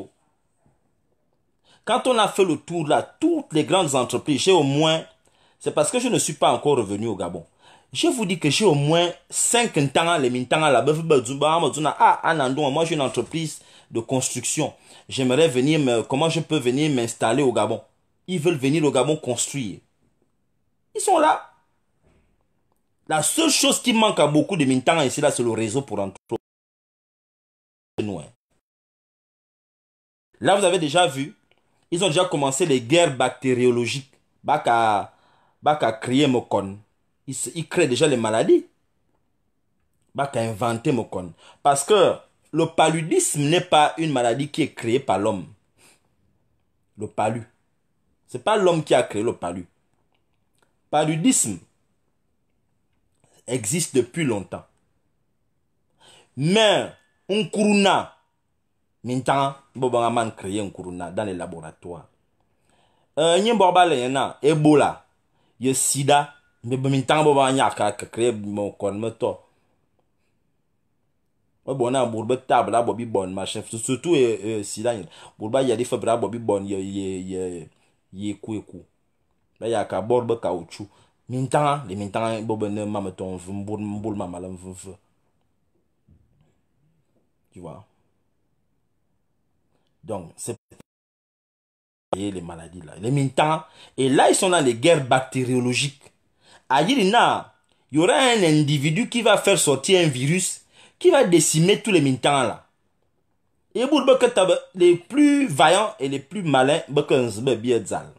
Quand on a fait le tour là, toutes les grandes entreprises, j'ai au moins, c'est parce que je ne suis pas encore revenu au Gabon. Je vous dis que j'ai au moins 5 ans les mintanga là, ah, moi j'ai une entreprise de construction j'aimerais venir, comment je peux venir m'installer au Gabon Ils veulent venir au Gabon construire. Ils sont là. La seule chose qui manque à beaucoup de militants ici, là, c'est le réseau pour entreprendre. Hein. Là, vous avez déjà vu, ils ont déjà commencé les guerres bactériologiques. Bac à, bac à créer Mokon. Ils, ils créent déjà les maladies. Bac à inventer Mokon. Parce que le paludisme n'est pas une maladie qui est créée par l'homme. Le palu. C'est pas l'homme qui a créé le palu. Paludisme existe depuis longtemps. Mais un kuruna, maintenant, Bobangaman créé un kuruna dans les laboratoires. Un euh, y Ebola, le sida, mais maintenant, Bobangaman a créé mon corps bɔna burba ta bla bobi bon machin surtout euh, silan burba ya di fabra bobi bon ye ye ye ye kou. ba ya ka borba ka uchu mintan le mintan bobo ne mama ton mbul mbul mama la tu vois donc c'est les maladies là les mintans et là ils sont dans les guerres bactériologiques à il y aura un individu qui va faire sortir un virus qui va décimer tous les mintans là. Et les plus vaillants et les plus malins, hein,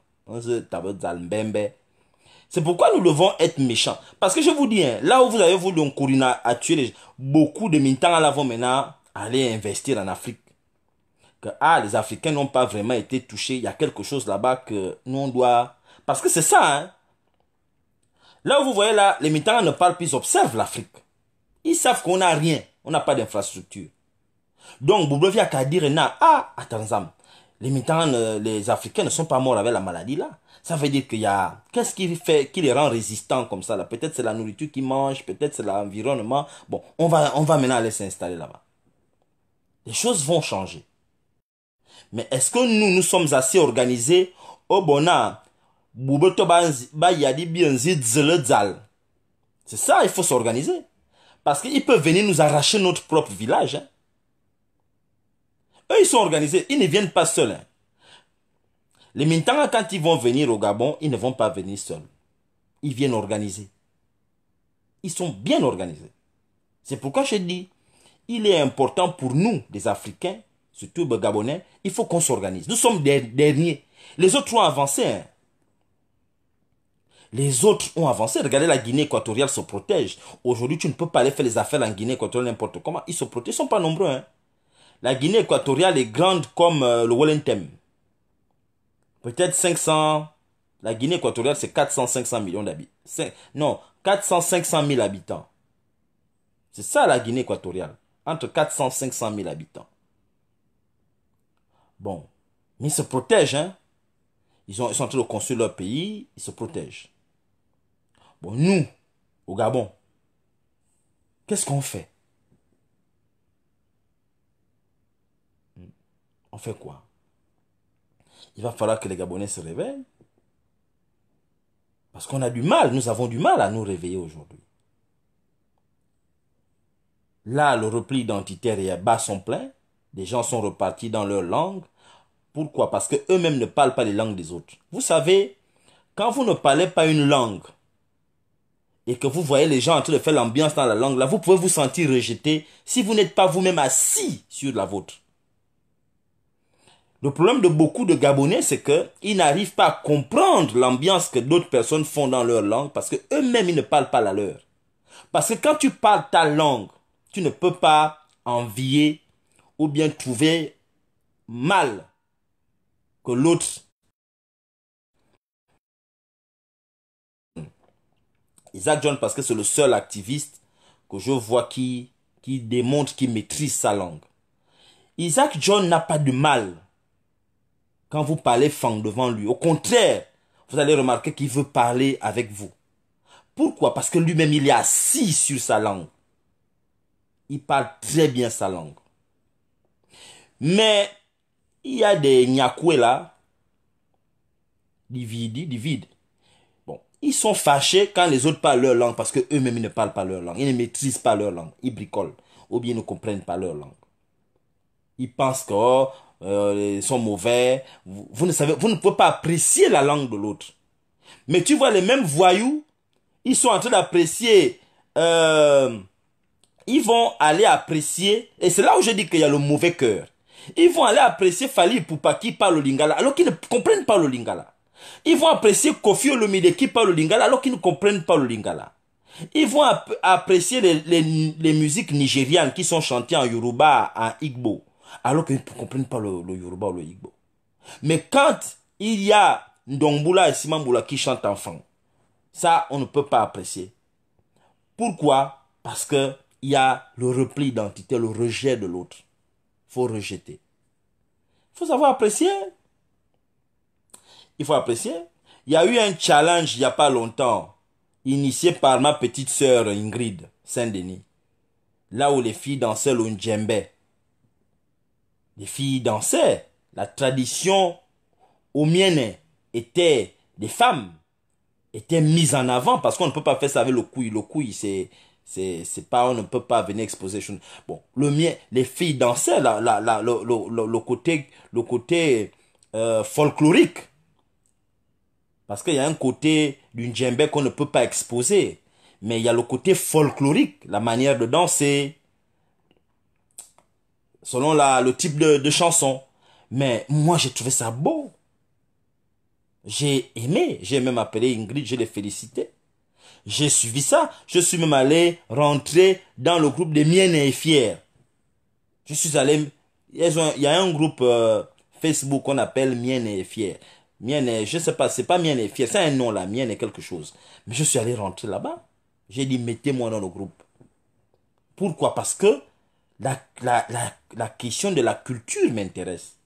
c'est pourquoi nous devons être méchants. Parce que je vous dis, hein, là où vous avez voulu Nkurina à tuer beaucoup de militants là vont maintenant aller investir en Afrique. Que ah, les Africains n'ont pas vraiment été touchés. Il y a quelque chose là-bas que nous on doit. Parce que c'est ça, hein. Là où vous voyez là, les militants ne parlent plus, ils observent l'Afrique. Ils savent qu'on n'a rien. On n'a pas d'infrastructure. Donc, Boublovia dire n'a ah, attends, les euh, les Africains ne sont pas morts avec la maladie là. Ça veut dire qu'il y a, qu'est-ce qui fait, qui les rend résistants comme ça là? Peut-être c'est la nourriture qu'ils mangent, peut-être c'est l'environnement. Bon, on va, on va maintenant aller s'installer là-bas. Les choses vont changer. Mais est-ce que nous, nous sommes assez organisés? Oh, bon, C'est ça, il faut s'organiser. Parce qu'ils peuvent venir nous arracher notre propre village. Hein. Eux, ils sont organisés. Ils ne viennent pas seuls. Hein. Les militants, quand ils vont venir au Gabon, ils ne vont pas venir seuls. Ils viennent organisés. Ils sont bien organisés. C'est pourquoi je dis, il est important pour nous, des Africains, surtout des Gabonais, il faut qu'on s'organise. Nous sommes des derniers. Les autres ont avancé. Hein. Les autres ont avancé. Regardez, la Guinée équatoriale se protège. Aujourd'hui, tu ne peux pas aller faire les affaires en Guinée équatoriale n'importe comment. Ils se protègent. Ils ne sont pas nombreux. Hein. La Guinée équatoriale est grande comme euh, le Wellington. Peut-être 500. La Guinée équatoriale, c'est 400-500 millions d'habitants. Non, 400-500 000 habitants. C'est ça la Guinée équatoriale. Entre 400-500 000 habitants. Bon. Mais ils se protègent, hein. ils sont en train de construire leur pays, ils se protègent. Bon, nous, au Gabon, qu'est-ce qu'on fait hmm. On fait quoi Il va falloir que les Gabonais se réveillent. Parce qu'on a du mal, nous avons du mal à nous réveiller aujourd'hui. Là, le repli identitaire et bas sont pleins. Des gens sont repartis dans leur langue. Pourquoi Parce queux mêmes ne parlent pas les langues des autres. Vous savez, quand vous ne parlez pas une langue, et que vous voyez les gens en train de faire l'ambiance dans la langue, là, vous pouvez vous sentir rejeté si vous n'êtes pas vous-même assis sur la vôtre. Le problème de beaucoup de Gabonais, c'est qu'ils n'arrivent pas à comprendre l'ambiance que d'autres personnes font dans leur langue parce qu'eux-mêmes, ils ne parlent pas la leur. Parce que quand tu parles ta langue, tu ne peux pas envier ou bien trouver mal que l'autre Isaac John parce que c'est le seul activiste que je vois qui, qui démontre qu'il maîtrise sa langue. Isaac John n'a pas de mal quand vous parlez fang devant lui. Au contraire, vous allez remarquer qu'il veut parler avec vous. Pourquoi Parce que lui-même, il est assis sur sa langue. Il parle très bien sa langue. Mais il y a des nyakoué là, dividi, divide, ils sont fâchés quand les autres parlent leur langue parce que eux mêmes ne parlent pas leur langue. Ils ne maîtrisent pas leur langue. Ils bricolent. Ou bien ils ne comprennent pas leur langue. Ils pensent que oh, euh, sont mauvais. Vous, ne savez, vous ne pouvez pas apprécier la langue de l'autre. Mais tu vois les mêmes voyous, ils sont en train d'apprécier. Euh, ils vont aller apprécier. Et c'est là où je dis qu'il y a le mauvais cœur. Ils vont aller apprécier Fali Poupa qui parle le lingala alors qu'ils ne comprennent pas le lingala. Ils vont apprécier Kofi Olomide qui parle le lingala alors qu'ils ne comprennent pas le lingala. Ils vont apprécier les, les, musiques nigérianes qui sont chantées en Yoruba, en Igbo, alors qu'ils ne comprennent pas le, Yoruba ou le Igbo. Mais quand il y a Ndongbula et Simambula qui chantent enfant, ça, on ne peut pas apprécier. Pourquoi Parce que il y a le repli d'identité, le rejet de l'autre. faut rejeter. faut savoir apprécier il faut apprécier. Il y a eu un challenge il n'y a pas longtemps, initié par ma petite sœur Ingrid Saint-Denis. Là où les filles dansaient le djembe. Les filles dansaient. La tradition au mien était des femmes Étaient mises en avant parce qu'on ne peut pas faire ça avec le couille. Le couille, c'est, c'est, c'est pas, on ne peut pas venir exposer. Bon, le mien, les filles dansaient, là, le, côté, le côté euh, folklorique parce qu'il y a un côté d'une djembe qu'on ne peut pas exposer. Mais il y a le côté folklorique, la manière de danser, selon la, le type de, chanson. Mais moi, j'ai trouvé ça beau. J'ai aimé, j'ai même appelé Ingrid, je l'ai félicité. J'ai suivi ça, je suis même allé rentrer dans le groupe des miennes et fiers. Je suis allé, il y a un groupe euh, Facebook qu'on appelle miennes et fières. Mienne est, je sais pas, c'est pas mienne est fier. c'est un nom là, mienne est quelque chose. Mais je suis allé rentrer là-bas. J'ai dit, mettez-moi dans le groupe. Pourquoi Parce que la, question de la culture m'intéresse.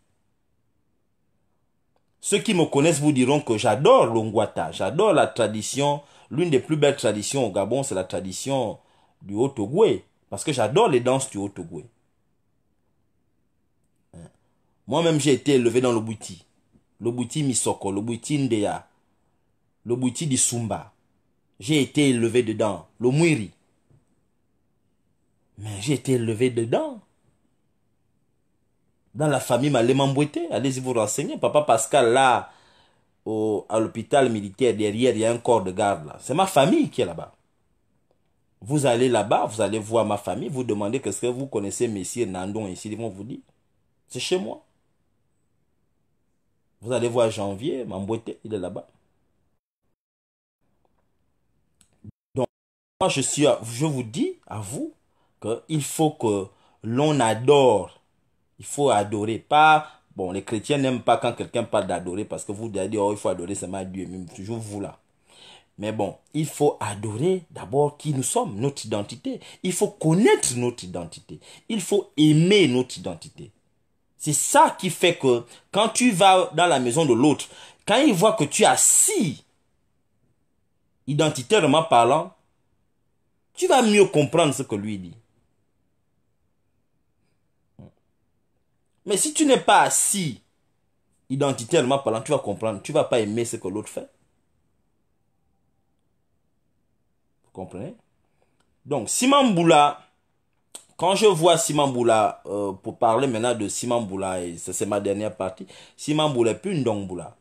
Ceux qui me connaissent vous diront que j'adore l'Ongwata, j'adore la tradition. L'une des plus belles traditions au Gabon, c'est la tradition du haut Parce que j'adore les danses du haut hein. Moi-même, j'ai été élevé dans le Bouti bouti Misoko, le le de Sumba. J'ai été élevé dedans, Le mouiri. Mais j'ai été élevé dedans. Dans la famille Malemambouete, allez-y vous renseigner. Papa Pascal, là, à l'hôpital militaire, derrière, il y a un corps de garde. là. C'est ma famille qui est là-bas. Vous allez là-bas, vous allez voir ma famille, vous demandez qu'est-ce que vous connaissez Messire Nandon ici, ils vont vous dire. C'est chez moi. Vous allez voir janvier, Mambote, il est là-bas. Donc, moi, je, suis, je vous dis à vous qu'il faut que l'on adore. Il faut adorer. Pas, bon, les chrétiens n'aiment pas quand quelqu'un parle d'adorer parce que vous allez dire, oh, il faut adorer seulement Dieu, même toujours vous là. Mais bon, il faut adorer d'abord qui nous sommes, notre identité. Il faut connaître notre identité. Il faut aimer notre identité. C'est ça qui fait que quand tu vas dans la maison de l'autre, quand il voit que tu es assis, identitairement parlant, tu vas mieux comprendre ce que lui dit. Mais si tu n'es pas assis, identitairement parlant, tu vas comprendre, tu vas pas aimer ce que l'autre fait. Vous comprenez Donc, Simon quand je vois Simon Boula euh, pour parler maintenant de Boula et c'est ma dernière partie, Boula, et puis Boula.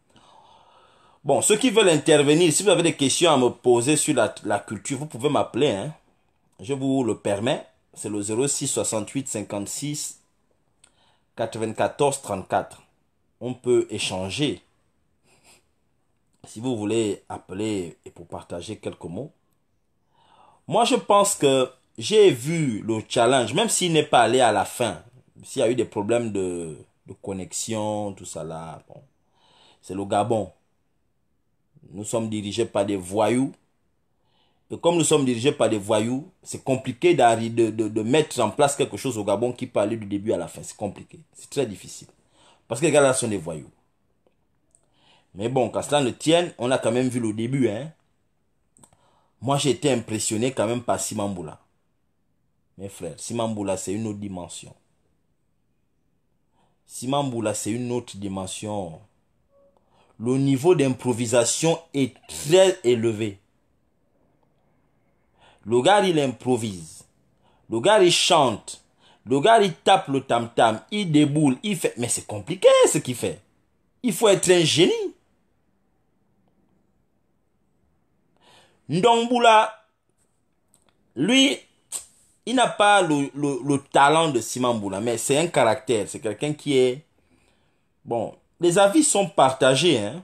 Bon, ceux qui veulent intervenir, si vous avez des questions à me poser sur la, culture, vous pouvez m'appeler. Hein. Je vous le permets. C'est le 06 68 56 94 34. On peut échanger. Si vous voulez appeler et pour partager quelques mots. Moi, je pense que j'ai vu le challenge, même s'il n'est pas allé à la fin, s'il y a eu des problèmes de, connexion, tout ça là, c'est le Gabon. Nous sommes dirigés par des voyous. Et comme nous sommes dirigés par des voyous, c'est compliqué de, mettre en place quelque chose au Gabon qui peut aller du début à la fin. C'est compliqué. C'est très difficile. Parce que les gars là sont des voyous. Mais bon, quand cela ne tienne, on a quand même vu le début. Hein. Moi, j'ai été impressionné quand même par Simamboula. Mes frères, Simamboula, c'est une autre dimension. Simamboula, c'est une autre dimension. Le niveau d'improvisation est très élevé. Le gars, il improvise. Le gars, il chante. Le gars, il tape le tam-tam. Il déboule. Il fait. Mais c'est compliqué ce qu'il fait. Il faut être un génie. Ndongboula, lui, il n'a pas le, talent de Boula, mais c'est un caractère. C'est quelqu'un qui est. Bon, les avis sont partagés, hein.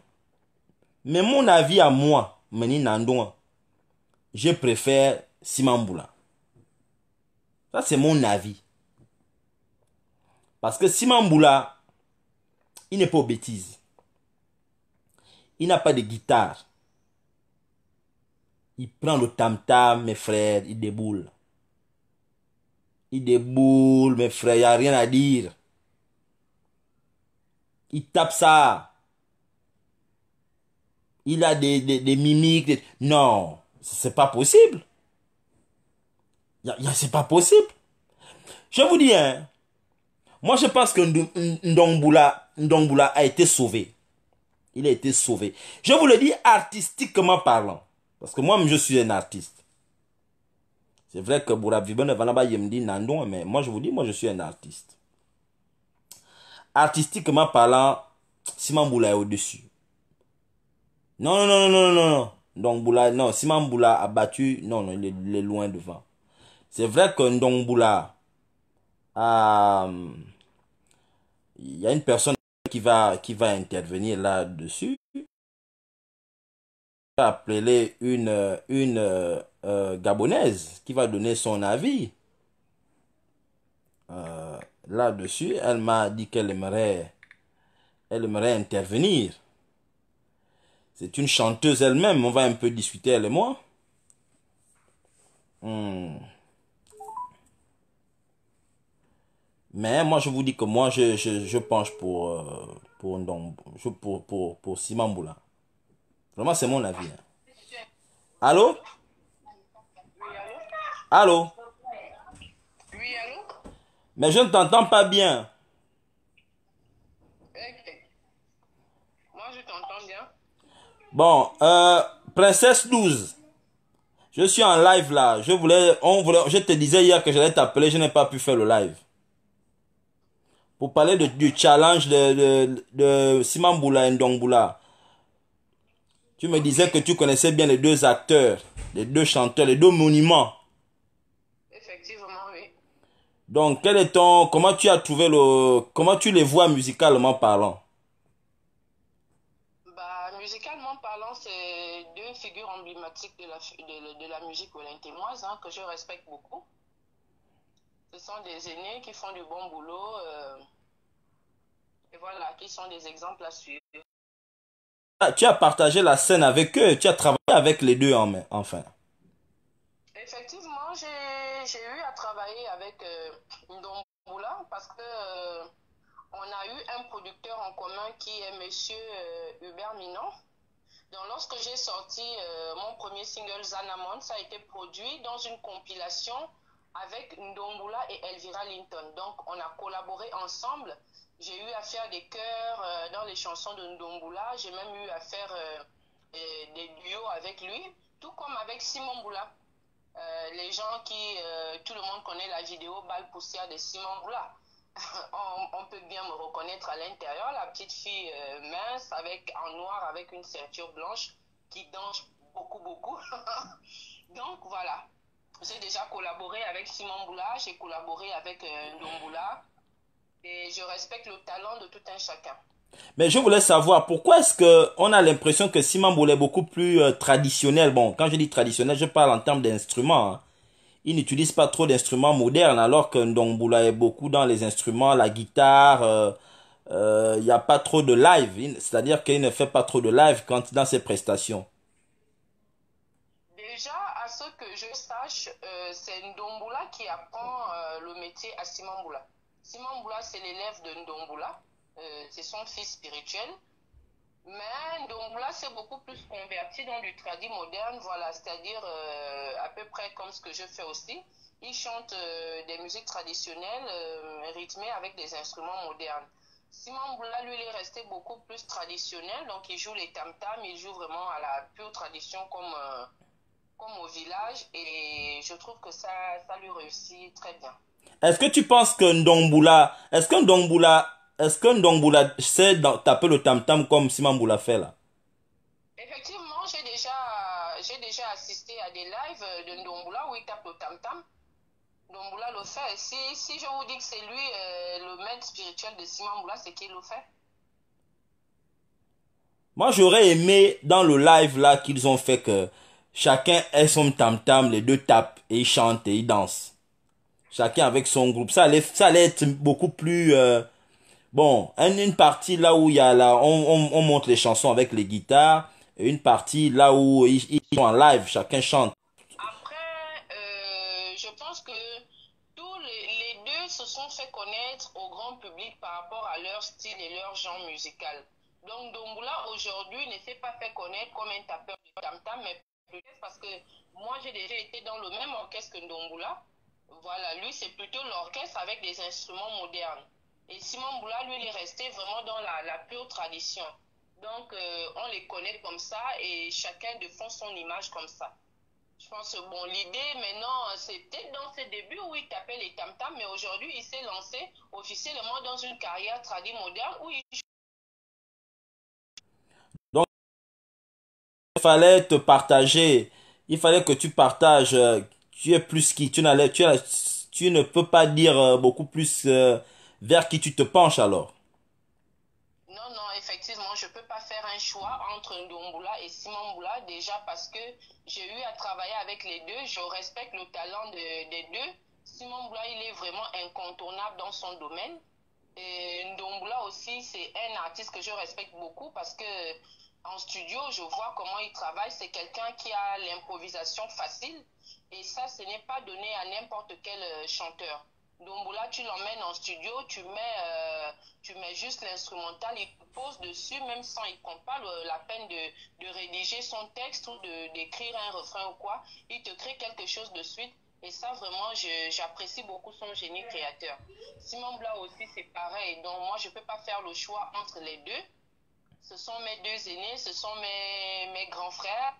Mais mon avis à moi, menin Nandoua, je préfère Simamboula. Ça, c'est mon avis. Parce que Simamboula, il n'est pas aux bêtises. Il n'a pas de guitare. Il prend le tam-tam, mes frères, il déboule. Il déboule, mes frères, il n'y a rien à dire. Il tape ça. Il a des, mimiques. Non, Non, c'est pas possible. C'est pas possible. Je vous dis, hein, moi je pense que Ndongbula, a été sauvé. Il a été sauvé. Je vous le dis artistiquement parlant. Parce que moi je suis un artiste. C'est vrai que Bouravibe ne va là me dit Nandon, mais moi je vous dis, moi je suis un artiste. Artistiquement parlant, Simon Boula est au-dessus. Non, non, non, non, non, non, non. Simon a battu, non, non, il est, loin devant. C'est vrai que Ndong Boula, il y a une personne qui va, qui va intervenir là-dessus. Appeler une, une, euh, gabonaise qui va donner son avis euh, là-dessus. Elle m'a dit qu'elle aimerait, elle aimerait intervenir. C'est une chanteuse elle-même. On va un peu discuter, elle et moi. Hmm. Mais moi, je vous dis que moi, je, je, je penche pour, euh, pour, pour, pour, pour, Vraiment, c'est mon avis. Hein. Allô? Allô Oui, allô Mais je ne t'entends pas bien. Moi, je t'entends bien. Bon, euh, Princesse 12. Je suis en live là. Je voulais, on voulait, je te disais hier que j'allais t'appeler, je n'ai pas pu faire le live. Pour parler du challenge de, de, de Simamboula et Ndongboula. Tu me disais que tu connaissais bien les deux acteurs, les deux chanteurs, les deux monuments donc, quel est ton, comment tu as trouvé le, comment tu les vois musicalement parlant bah, Musicalement parlant, c'est deux figures emblématiques de la, de, de la musique olympique hein, que je respecte beaucoup. Ce sont des aînés qui font du bon boulot euh, et voilà, qui sont des exemples à suivre. Ah, tu as partagé la scène avec eux, tu as travaillé avec les deux en, main, enfin. Effectivement, j'ai eu à travailler avec euh, Ndomboula parce que euh, on a eu un producteur en commun qui est Monsieur euh, Hubert Minon. Donc, lorsque j'ai sorti euh, mon premier single Zanamon, ça a été produit dans une compilation avec Ndomboula et Elvira Linton. Donc, on a collaboré ensemble. J'ai eu à faire des chœurs dans les chansons de Ndomboula. J'ai même eu à faire des duos avec lui, tout comme avec Simon Boula. Euh, les gens qui, euh, tout le monde connaît la vidéo balle poussière de Simon Boula. [laughs] on, peut bien me reconnaître à l'intérieur, la petite fille euh, mince avec en noir avec une ceinture blanche qui danse beaucoup beaucoup. [laughs] Donc voilà, j'ai déjà collaboré avec Simon Boula, j'ai collaboré avec euh, Ndomboula et je respecte le talent de tout un chacun. Mais je voulais savoir pourquoi est-ce que on a l'impression que Simon est beaucoup plus euh, traditionnel. Bon, quand je dis traditionnel, je parle en termes d'instruments. Hein. Il n'utilise pas trop d'instruments modernes, alors que Ndongboula est beaucoup dans les instruments, la guitare. Euh, euh, il n'y a pas trop de live. C'est-à-dire qu'il ne fait pas trop de live quand, dans ses prestations. Déjà, à ce que je sache, c'est Ndomboula qui apprend le métier à Simamboula. Simamboula, c'est l'élève de Ndomboula. Euh, c'est son fils spirituel. Mais donc là, c'est beaucoup plus converti dans du tradit moderne, voilà, c'est-à-dire euh, à peu près comme ce que je fais aussi. Il chante euh, des musiques traditionnelles rythmées avec des instruments modernes. Simon Boula, lui, il est resté beaucoup plus traditionnel, donc il joue les tam-tams, il joue vraiment à la pure tradition comme, au village, et je trouve que ça, ça lui réussit très bien. Est-ce que tu penses que Ndomboula, est-ce que Ndomboula est-ce que dongbula sait taper le tam-tam comme Simon Boula fait là Effectivement, j'ai déjà, déjà assisté à des lives de dongbula où il tape le tam-tam. Dongbula le fait. Si, si je vous dis que c'est lui euh, le maître spirituel de Simon Boula, c'est qui le fait Moi, j'aurais aimé dans le live là qu'ils ont fait que chacun ait son tam-tam, les deux tapent et ils chantent et ils dansent. Chacun avec son groupe. Ça allait, ça allait être beaucoup plus. Euh, Bon, une partie là où il y a là, on, on, monte les chansons avec les guitares, et une partie là où ils, sont en live, chacun chante. Après, euh, je pense que tous les, deux se sont fait connaître au grand public par rapport à leur style et leur genre musical. Donc Domboula aujourd'hui ne s'est pas fait connaître comme un tapeur de tam-tam, mais parce que moi j'ai déjà été dans le même orchestre que Domboula. Voilà, lui c'est plutôt l'orchestre avec des instruments modernes. Et Simon Boula, lui, il est resté vraiment dans la, la pure tradition. Donc, euh, on les connaît comme ça et chacun défend son image comme ça. Je pense, bon, l'idée maintenant, c'était dans ses débuts où il tapait les tam tam mais aujourd'hui, il s'est lancé officiellement dans une carrière traditionnelle moderne où Donc, il fallait te partager. Il fallait que tu partages. Euh, tu es plus qui Tu, tu, tu ne peux pas dire euh, beaucoup plus vers qui tu te penches alors Non, non, effectivement, je ne peux pas faire un choix entre Ndombula et Simon Boula, déjà parce que j'ai eu à travailler avec les deux. Je respecte le talent des deux. Simon Boula, il est vraiment incontournable dans son domaine. Et Ndombula aussi, c'est un artiste que je respecte beaucoup parce que en studio, je vois comment il travaille. C'est quelqu'un qui a l'improvisation facile. Et ça, ce n'est pas donné à n'importe quel euh, chanteur. Donc, là, tu l'emmènes en studio, tu mets, euh, tu mets juste l'instrumental, il pose dessus, même sans, il ne prend pas la peine de, de, rédiger son texte ou d'écrire un refrain ou quoi. Il te crée quelque chose de suite. Et ça, vraiment, j'apprécie beaucoup son génie créateur. Simon Bla aussi, c'est pareil. Donc, moi, je ne peux pas faire le choix entre les deux. Ce sont mes deux aînés, ce sont mes, mes grands frères.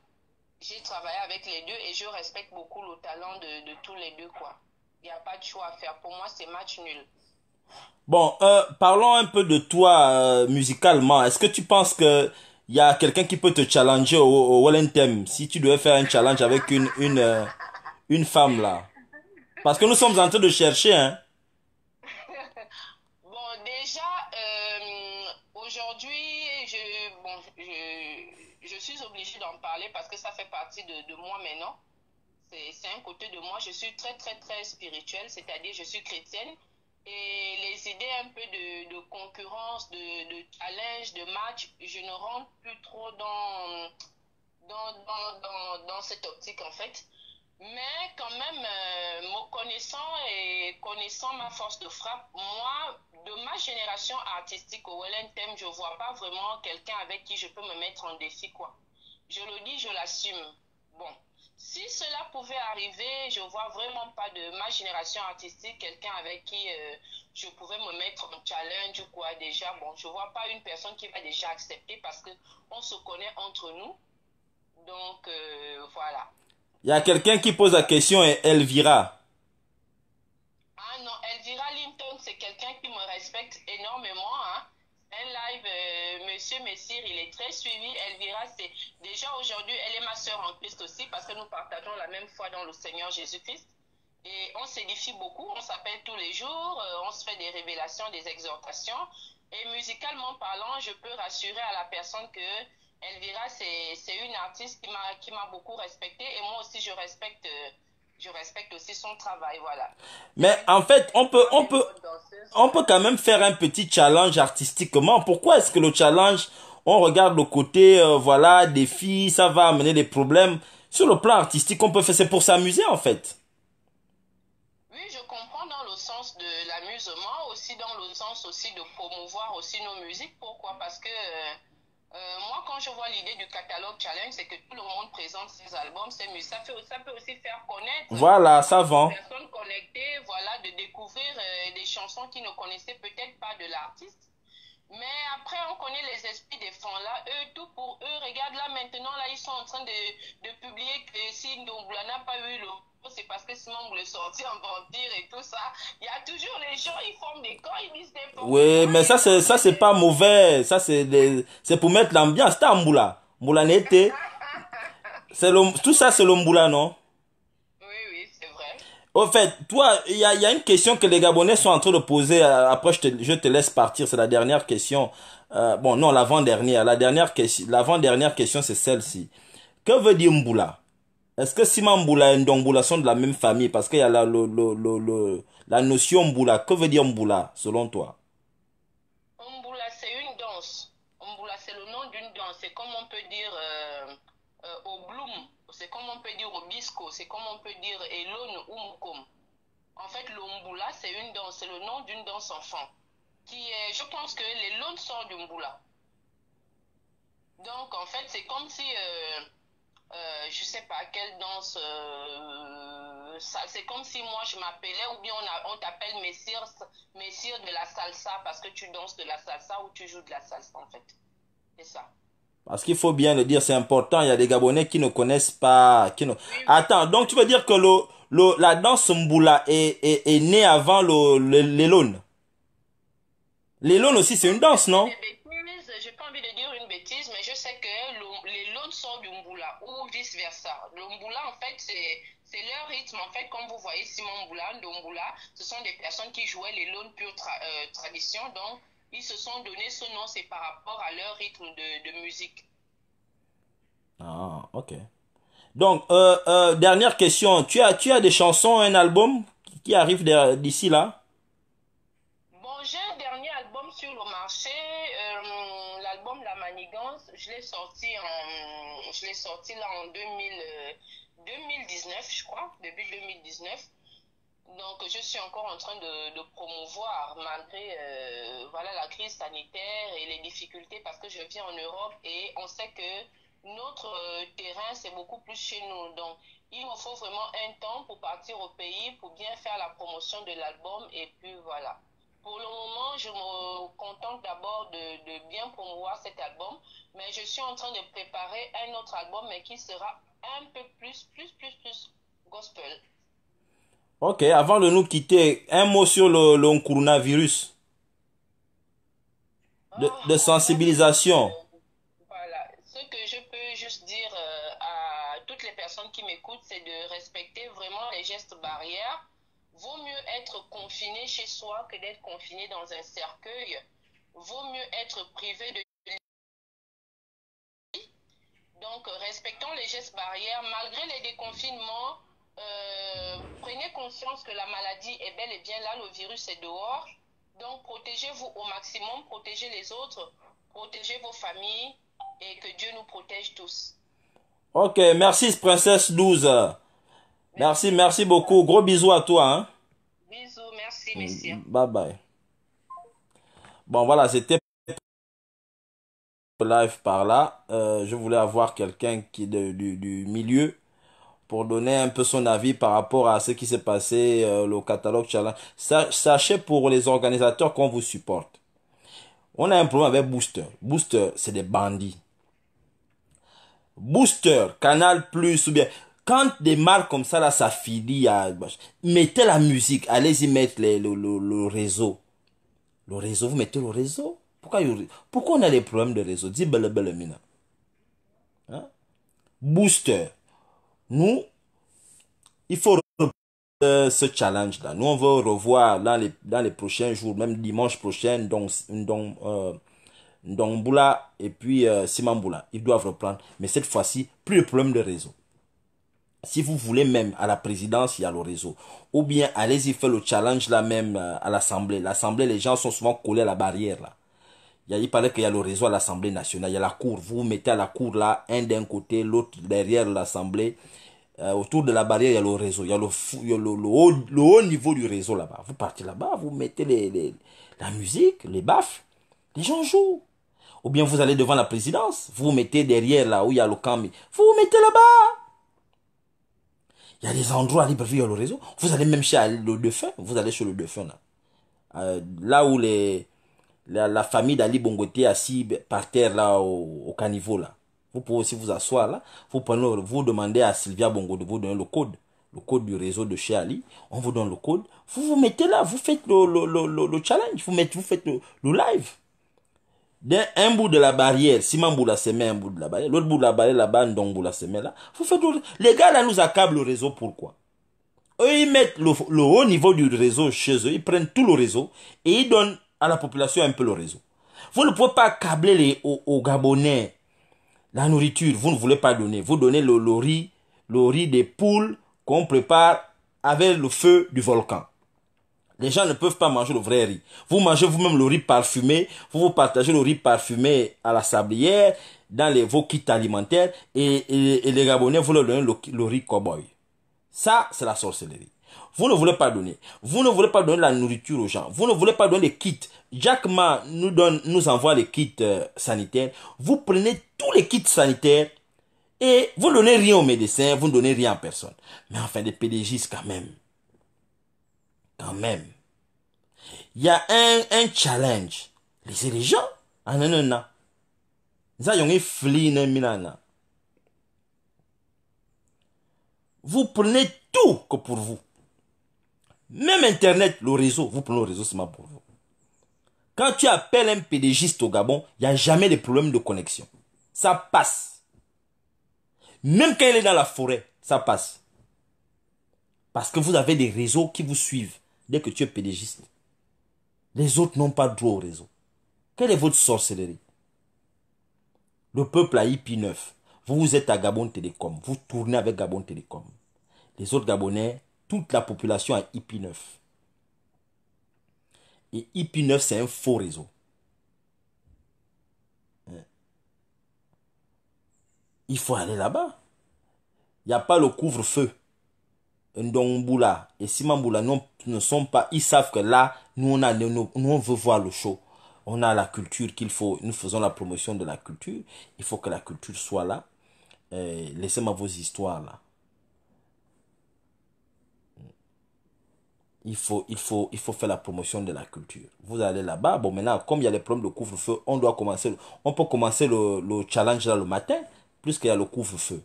J'ai travaillé avec les deux et je respecte beaucoup le talent de, de tous les deux, quoi. Il n'y a pas de choix à faire. Pour moi, c'est match nul. Bon, euh, parlons un peu de toi euh, musicalement. Est-ce que tu penses que il y a quelqu'un qui peut te challenger au, au Wellington si tu devais faire un challenge avec une une euh, une femme là Parce que nous sommes en train de chercher. Hein? [laughs] bon, déjà aujourd'hui, je bon, je, je suis obligée d'en parler parce que ça fait partie de, de moi maintenant c'est un côté de moi. Je suis très, très, très spirituelle, c'est-à-dire je suis chrétienne. Et les idées un peu de, de concurrence, de, de, challenge, de match, je ne rentre plus trop dans, dans, dans, dans cette optique en fait. Mais quand même, euh, me connaissant et connaissant ma force de frappe, moi, de ma génération artistique au well-in-thème, je ne vois pas vraiment quelqu'un avec qui je peux me mettre en défi. quoi. Je le dis, je l'assume. Bon, si cela pouvait arriver, je vois vraiment pas de ma génération artistique quelqu'un avec qui euh, je pouvais me mettre en challenge ou quoi déjà. Bon, je vois pas une personne qui va déjà accepter parce que on se connaît entre nous. Donc euh, voilà. Il y a quelqu'un qui pose la question et elle Elvira. très suivie. Elvira, c'est déjà aujourd'hui, elle est ma sœur en Christ aussi parce que nous partageons la même foi dans le Seigneur Jésus-Christ. Et on s'édifie beaucoup, on s'appelle tous les jours, euh, on se fait des révélations, des exhortations. Et musicalement parlant, je peux rassurer à la personne que Elvira, c'est une artiste qui m'a beaucoup respectée et moi aussi, je respecte je respecte aussi son travail, voilà. Mais en fait, on peut, on peut, on peut quand même faire un petit challenge artistiquement. Pourquoi est-ce que le challenge, on regarde le côté, euh, voilà, des filles, ça va amener des problèmes. Sur le plan artistique, on peut faire, c'est pour s'amuser en fait. Oui, je comprends dans le sens de l'amusement, aussi dans le sens aussi de promouvoir aussi nos musiques. Pourquoi Parce que euh, euh, moi, quand je vois l'idée du catalogue challenge, c'est que tout le monde présente ses albums, ses musiques. Ça, fait, ça peut aussi faire connaître. Voilà, ça vend. Personnes connectées, voilà, de découvrir des chansons qui ne connaissaient peut-être pas de l'artiste. Mais après, on connaît les esprits des fonds. Là, eux, tout pour eux. Regarde, là, maintenant, là, ils sont en train de, de publier que si Ndombla n'a pas eu le c'est parce que sinon on le sortir en vampire et tout ça. Il y a toujours les gens, ils forment des camps, ils disent des Oui, mais ça, c'est, ça, c'est pas mauvais. Ça, c'est, des... c'est pour mettre l'ambiance. C'était Mboula. Mboula n'était. C'est Tout ça, c'est le Mboula, non? Au fait, toi, il y a, une question que les Gabonais sont en train de poser. Euh, après, je te, je te laisse partir. C'est la dernière question. Euh, bon, non, l'avant-dernière. La dernière question, l'avant-dernière question, c'est celle-ci. Que veut dire Mboula Est-ce que Simon Mboula et Ndongboula sont de la même famille Parce qu'il y a la, le, le, le, la notion Mboula. Que veut dire Mboula, selon toi Mboula, c'est une danse. Mboula, c'est le nom d'une danse. C'est comme on peut dire... Euh, comme on peut dire Obisco, c'est comme on peut dire Elone ou Moukoum. En fait, l'Ombula, c'est une danse, c'est le nom d'une danse enfant. Qui est, je pense que les lones sont du Mboula. Donc, en fait, c'est comme si, euh, euh, je sais pas quelle danse, euh, c'est comme si moi je m'appelais, ou bien on, on t'appelle Messire, Messire de la salsa parce que tu danses de la salsa ou tu joues de la salsa, en fait. C'est ça. Parce qu'il faut bien le dire, c'est important. Il y a des Gabonais qui ne connaissent pas. Qui Attends, donc tu veux dire que le, la danse Mboula est, est, née avant le, le, les aussi, c'est une danse, non J'ai pas envie de dire une bêtise, mais je sais que le, les launes du Mboula ou vice-versa. Le Mboula, en fait, c'est leur rythme. En fait, comme vous voyez, Simon Mboula, Mboula, ce sont des personnes qui jouaient les lones pure euh, tradition. Donc, ils se sont donné ce nom, c'est par rapport à leur rythme de, musique. Ah, ok. Donc, euh, euh, dernière question. Tu as, tu as des chansons, un album qui arrive d'ici là Bon, j'ai un dernier album sur le marché. Euh, l'album La Manigance, je l'ai sorti, en, je sorti là en 2019, je crois, début 2019. Donc, je suis encore en train de, promouvoir malgré euh, voilà la crise sanitaire et les difficultés parce que je viens en Europe et on sait que notre euh, terrain c'est beaucoup plus chez nous. Donc, il me faut vraiment un temps pour partir au pays pour bien faire la promotion de l'album et puis voilà. Pour le moment, je me contente d'abord de, de bien promouvoir cet album, mais je suis en train de préparer un autre album mais qui sera un peu plus plus plus plus gospel. Ok, avant de nous quitter, un mot sur le, coronavirus. De, ah, sensibilisation. voilà. Ce que je peux juste dire euh, à toutes les personnes qui m'écoutent, c'est de respecter vraiment les gestes barrières. Vaut mieux être confiné chez soi que d'être confiné dans un cercueil. Vaut mieux être privé de donc, euh, respectons les gestes barrières malgré les déconfinements euh, prenez conscience que la maladie est bel et bien là, le virus est dehors. Donc protégez-vous au maximum, protégez les autres, protégez vos familles et que Dieu nous protège tous. Ok, merci Princesse 12. Merci, merci beaucoup. Gros bisous à toi. Hein. Bisous, merci messieurs. Mm, mm, bye bye. Bon voilà, c'était live par là. Euh, je voulais avoir quelqu'un qui de, du, du milieu pour donner un peu son avis par rapport à ce qui s'est passé, euh, le catalogue challenge. Sachez pour les organisateurs qu'on vous supporte. On a un problème avec Booster. Booster, c'est des bandits. Booster, Canal Plus ou bien quand des marques comme ça là ça à mettez la musique allez-y mettre le, le, le, réseau le réseau vous mettez le réseau pourquoi pourquoi on a des problèmes de réseau dis belle belle mina hein? booster nous, il faut reprendre euh, ce challenge-là. Nous, on veut revoir dans les, prochains jours, même dimanche prochain, donc, donc, euh, Boula et puis euh, Simon Boula, Ils doivent reprendre. Mais cette fois-ci, plus le problème de réseau. Si vous voulez même à la présidence, il y a le réseau. Ou bien allez-y faire le challenge là même à l'Assemblée. L'Assemblée, les gens sont souvent collés à la barrière là. Il, y a, paraît qu'il y a le réseau à l'Assemblée nationale, il y a la cour. Vous, vous mettez à la cour là, un d'un côté, l'autre derrière l'Assemblée. Euh, autour de la barrière, il y a le réseau, il y a le, le, haut, niveau du réseau là-bas. Vous partez là-bas, vous mettez les, la musique, les baffes, les gens jouent. Ou bien vous allez devant la présidence, vous vous mettez derrière là où il y a le camp, vous vous mettez là-bas. Il y a des endroits à Libreville, il y a le réseau. Vous allez même chez le défunt, vous allez chez le défunt là. Euh, là où les, la, famille d'Ali Bongoté assis par terre là au caniveau là. Vous pouvez aussi vous asseoir là. Vous, prenez, vous demandez à Sylvia Bongo de vous donner le code. Le code du réseau de chez Ali. On vous donne le code. Vous vous mettez là. Vous faites le, le, le, challenge. Vous, mettez, vous faites le, live. D'un un bout de la barrière, si Mamboula se un bout de la barrière, l'autre bout de la barrière là bande. Ndongboula se met là. Vous faites Les gars là nous accablent le réseau. Pourquoi Eux, ils mettent le, haut niveau du réseau chez eux. Ils prennent tout le réseau et ils donnent à la population un peu le réseau. Vous ne pouvez pas accabler les, aux Gabonais la nourriture, vous ne voulez pas donner. Vous donnez le, riz, le riz des poules qu'on prépare avec le feu du volcan. Les gens ne peuvent pas manger le vrai riz. Vous mangez vous-même le riz parfumé, vous vous partagez le riz parfumé à la sablière, dans les, vos kits alimentaires, et, les Gabonais, vous leur le, le riz cowboy. Ça, c'est la sorcellerie. Vous ne voulez pas donner. Vous ne voulez pas donner la nourriture aux gens. Vous ne voulez pas donner les kits. Jack Ma nous, donne, nous envoie les kits euh, sanitaires. Vous prenez tous les kits sanitaires et vous ne donnez rien aux médecins, vous ne donnez rien à personne. Mais enfin, des pédégistes quand même. Quand même. Il y a un, challenge. Laissez les gens. En un Vous prenez tout que pour vous. Même Internet, le réseau, vous prenez le réseau seulement pour vous. Quand tu appelles un pédégiste au Gabon, il n'y a jamais de problème de connexion. Ça passe. Même quand il est dans la forêt, ça passe. Parce que vous avez des réseaux qui vous suivent dès que tu es pédégiste. Les autres n'ont pas droit au réseau. Quelle est votre sorcellerie Le peuple a IP9. Vous, vous êtes à Gabon Télécom. Vous tournez avec Gabon Télécom. Les autres Gabonais, toute la population a IP9. Et IP9, c'est un faux réseau. Il faut aller là-bas. Il n'y a pas le couvre-feu. Ndomboula et Simamboula ne sont pas. Ils savent que là, nous on, a, nous, on veut voir le show. On a la culture qu'il faut. Nous faisons la promotion de la culture. Il faut que la culture soit là. Euh, laissez-moi vos histoires là. il faut, il, faut, il faut faire la promotion de la culture. Vous allez là-bas, bon maintenant, comme il y a les problèmes de couvre-feu, on doit commencer, on peut commencer le, le challenge là le matin, plus y a le couvre-feu.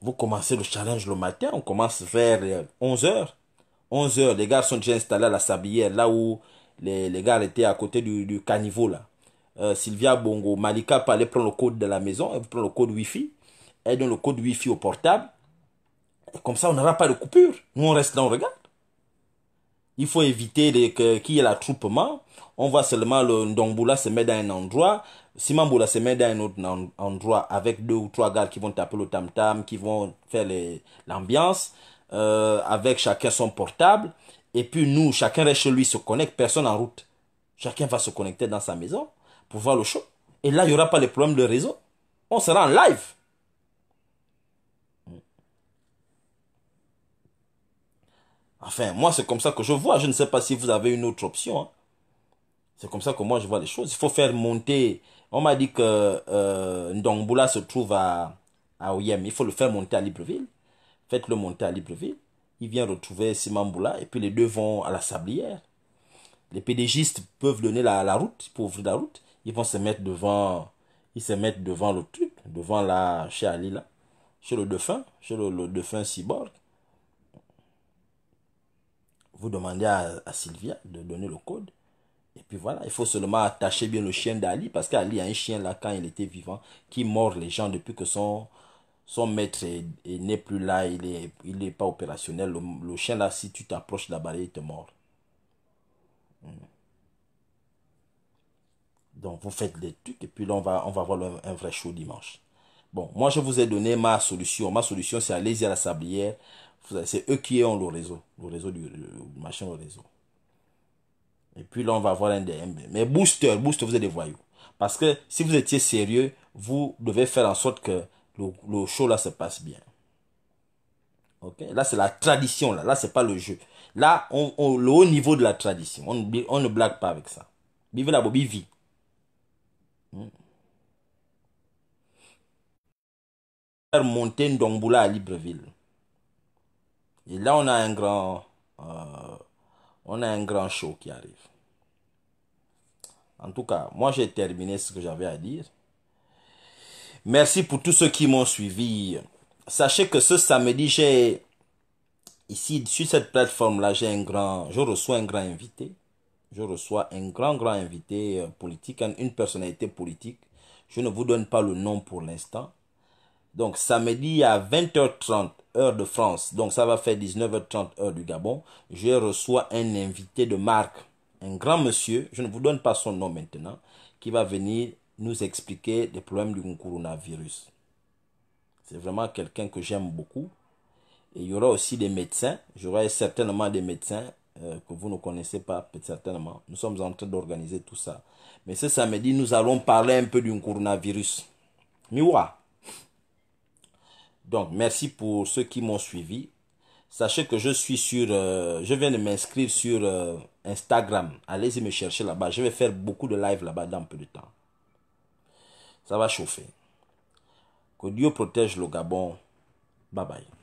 Vous commencez le challenge le matin, on commence vers 11h. Euh, 11h, les gars sont déjà installés à la sablière, là où les, les gars étaient à côté du, caniveau là. Euh, Sylvia Bongo, Malika peut aller prendre le code de la maison, elle prend le code Wi-Fi, elle donne le code Wi-Fi au portable. Et comme ça, on n'aura pas de coupure. Nous, on reste là, on regarde. Il faut éviter qu'il y ait l'attroupement. On voit seulement le Ndongboula se met dans un endroit, Simamboula se met dans un autre endroit avec deux ou trois gars qui vont taper le tam-tam, qui vont faire l'ambiance, euh, avec chacun son portable. Et puis nous, chacun reste chez lui, se connecte, personne en route. Chacun va se connecter dans sa maison pour voir le show. Et là, il n'y aura pas les problèmes de réseau. On sera en live. Enfin, moi, c'est comme ça que je vois. Je ne sais pas si vous avez une autre option. Hein. C'est comme ça que moi, je vois les choses. Il faut faire monter. On m'a dit que euh, Ndongboula se trouve à, Oyem. Il faut le faire monter à Libreville. Faites-le monter à Libreville. Il vient retrouver Simamboula. Et puis, les deux vont à la sablière. Les pédégistes peuvent donner la, route pour ouvrir la route. Ils vont se mettre devant. Ils se mettent devant le truc, devant la chez Ali chez le dauphin, chez le dauphin cyborg. Vous demandez à, Sylvia de donner le code. Et puis voilà, il faut seulement attacher bien le chien d'Ali, parce qu'Ali a un chien là quand il était vivant, qui mord les gens depuis que son, son maître n'est plus là, il n'est il est pas opérationnel. Le, chien là, si tu t'approches la barrière, il te mord. Hmm. Donc vous faites des trucs et puis là on va, on va voir un, vrai show dimanche. Bon, moi je vous ai donné ma solution. Ma solution c'est allez-y à la sablière, c'est eux qui ont le réseau, le réseau du machin, au réseau. Et puis là, on va avoir un DMB. Mais booster, booster, vous êtes des voyous. Parce que si vous étiez sérieux, vous devez faire en sorte que le, show là se passe bien. Ok Là, c'est la tradition là. Là, c'est pas le jeu. Là, on, le haut niveau de la tradition. On, ne blague pas avec ça. vive la bobby vie. Hmm. Faire Monter à Libreville. Et là, on a un grand, euh, on a un grand show qui arrive. En tout cas, moi, j'ai terminé ce que j'avais à dire. Merci pour tous ceux qui m'ont suivi. Sachez que ce samedi, j'ai, ici, sur cette plateforme-là, j'ai un grand, je reçois un grand invité. Je reçois un grand, grand invité euh, politique, une personnalité politique. Je ne vous donne pas le nom pour l'instant. Donc, samedi à 20h30, heure de France, donc ça va faire 19h30 heure du Gabon, je reçois un invité de marque, un grand monsieur, je ne vous donne pas son nom maintenant, qui va venir nous expliquer les problèmes du coronavirus. C'est vraiment quelqu'un que j'aime beaucoup. Et il y aura aussi des médecins, j'aurai certainement des médecins euh, que vous ne connaissez pas, certainement. Nous sommes en train d'organiser tout ça. Mais ce samedi, nous allons parler un peu du coronavirus. Miwa, donc, merci pour ceux qui m'ont suivi. Sachez que je suis sur... Euh, je viens de m'inscrire sur euh, Instagram. Allez-y me chercher là-bas. Je vais faire beaucoup de live là-bas dans peu de temps. Ça va chauffer. Que Dieu protège le Gabon. Bye bye.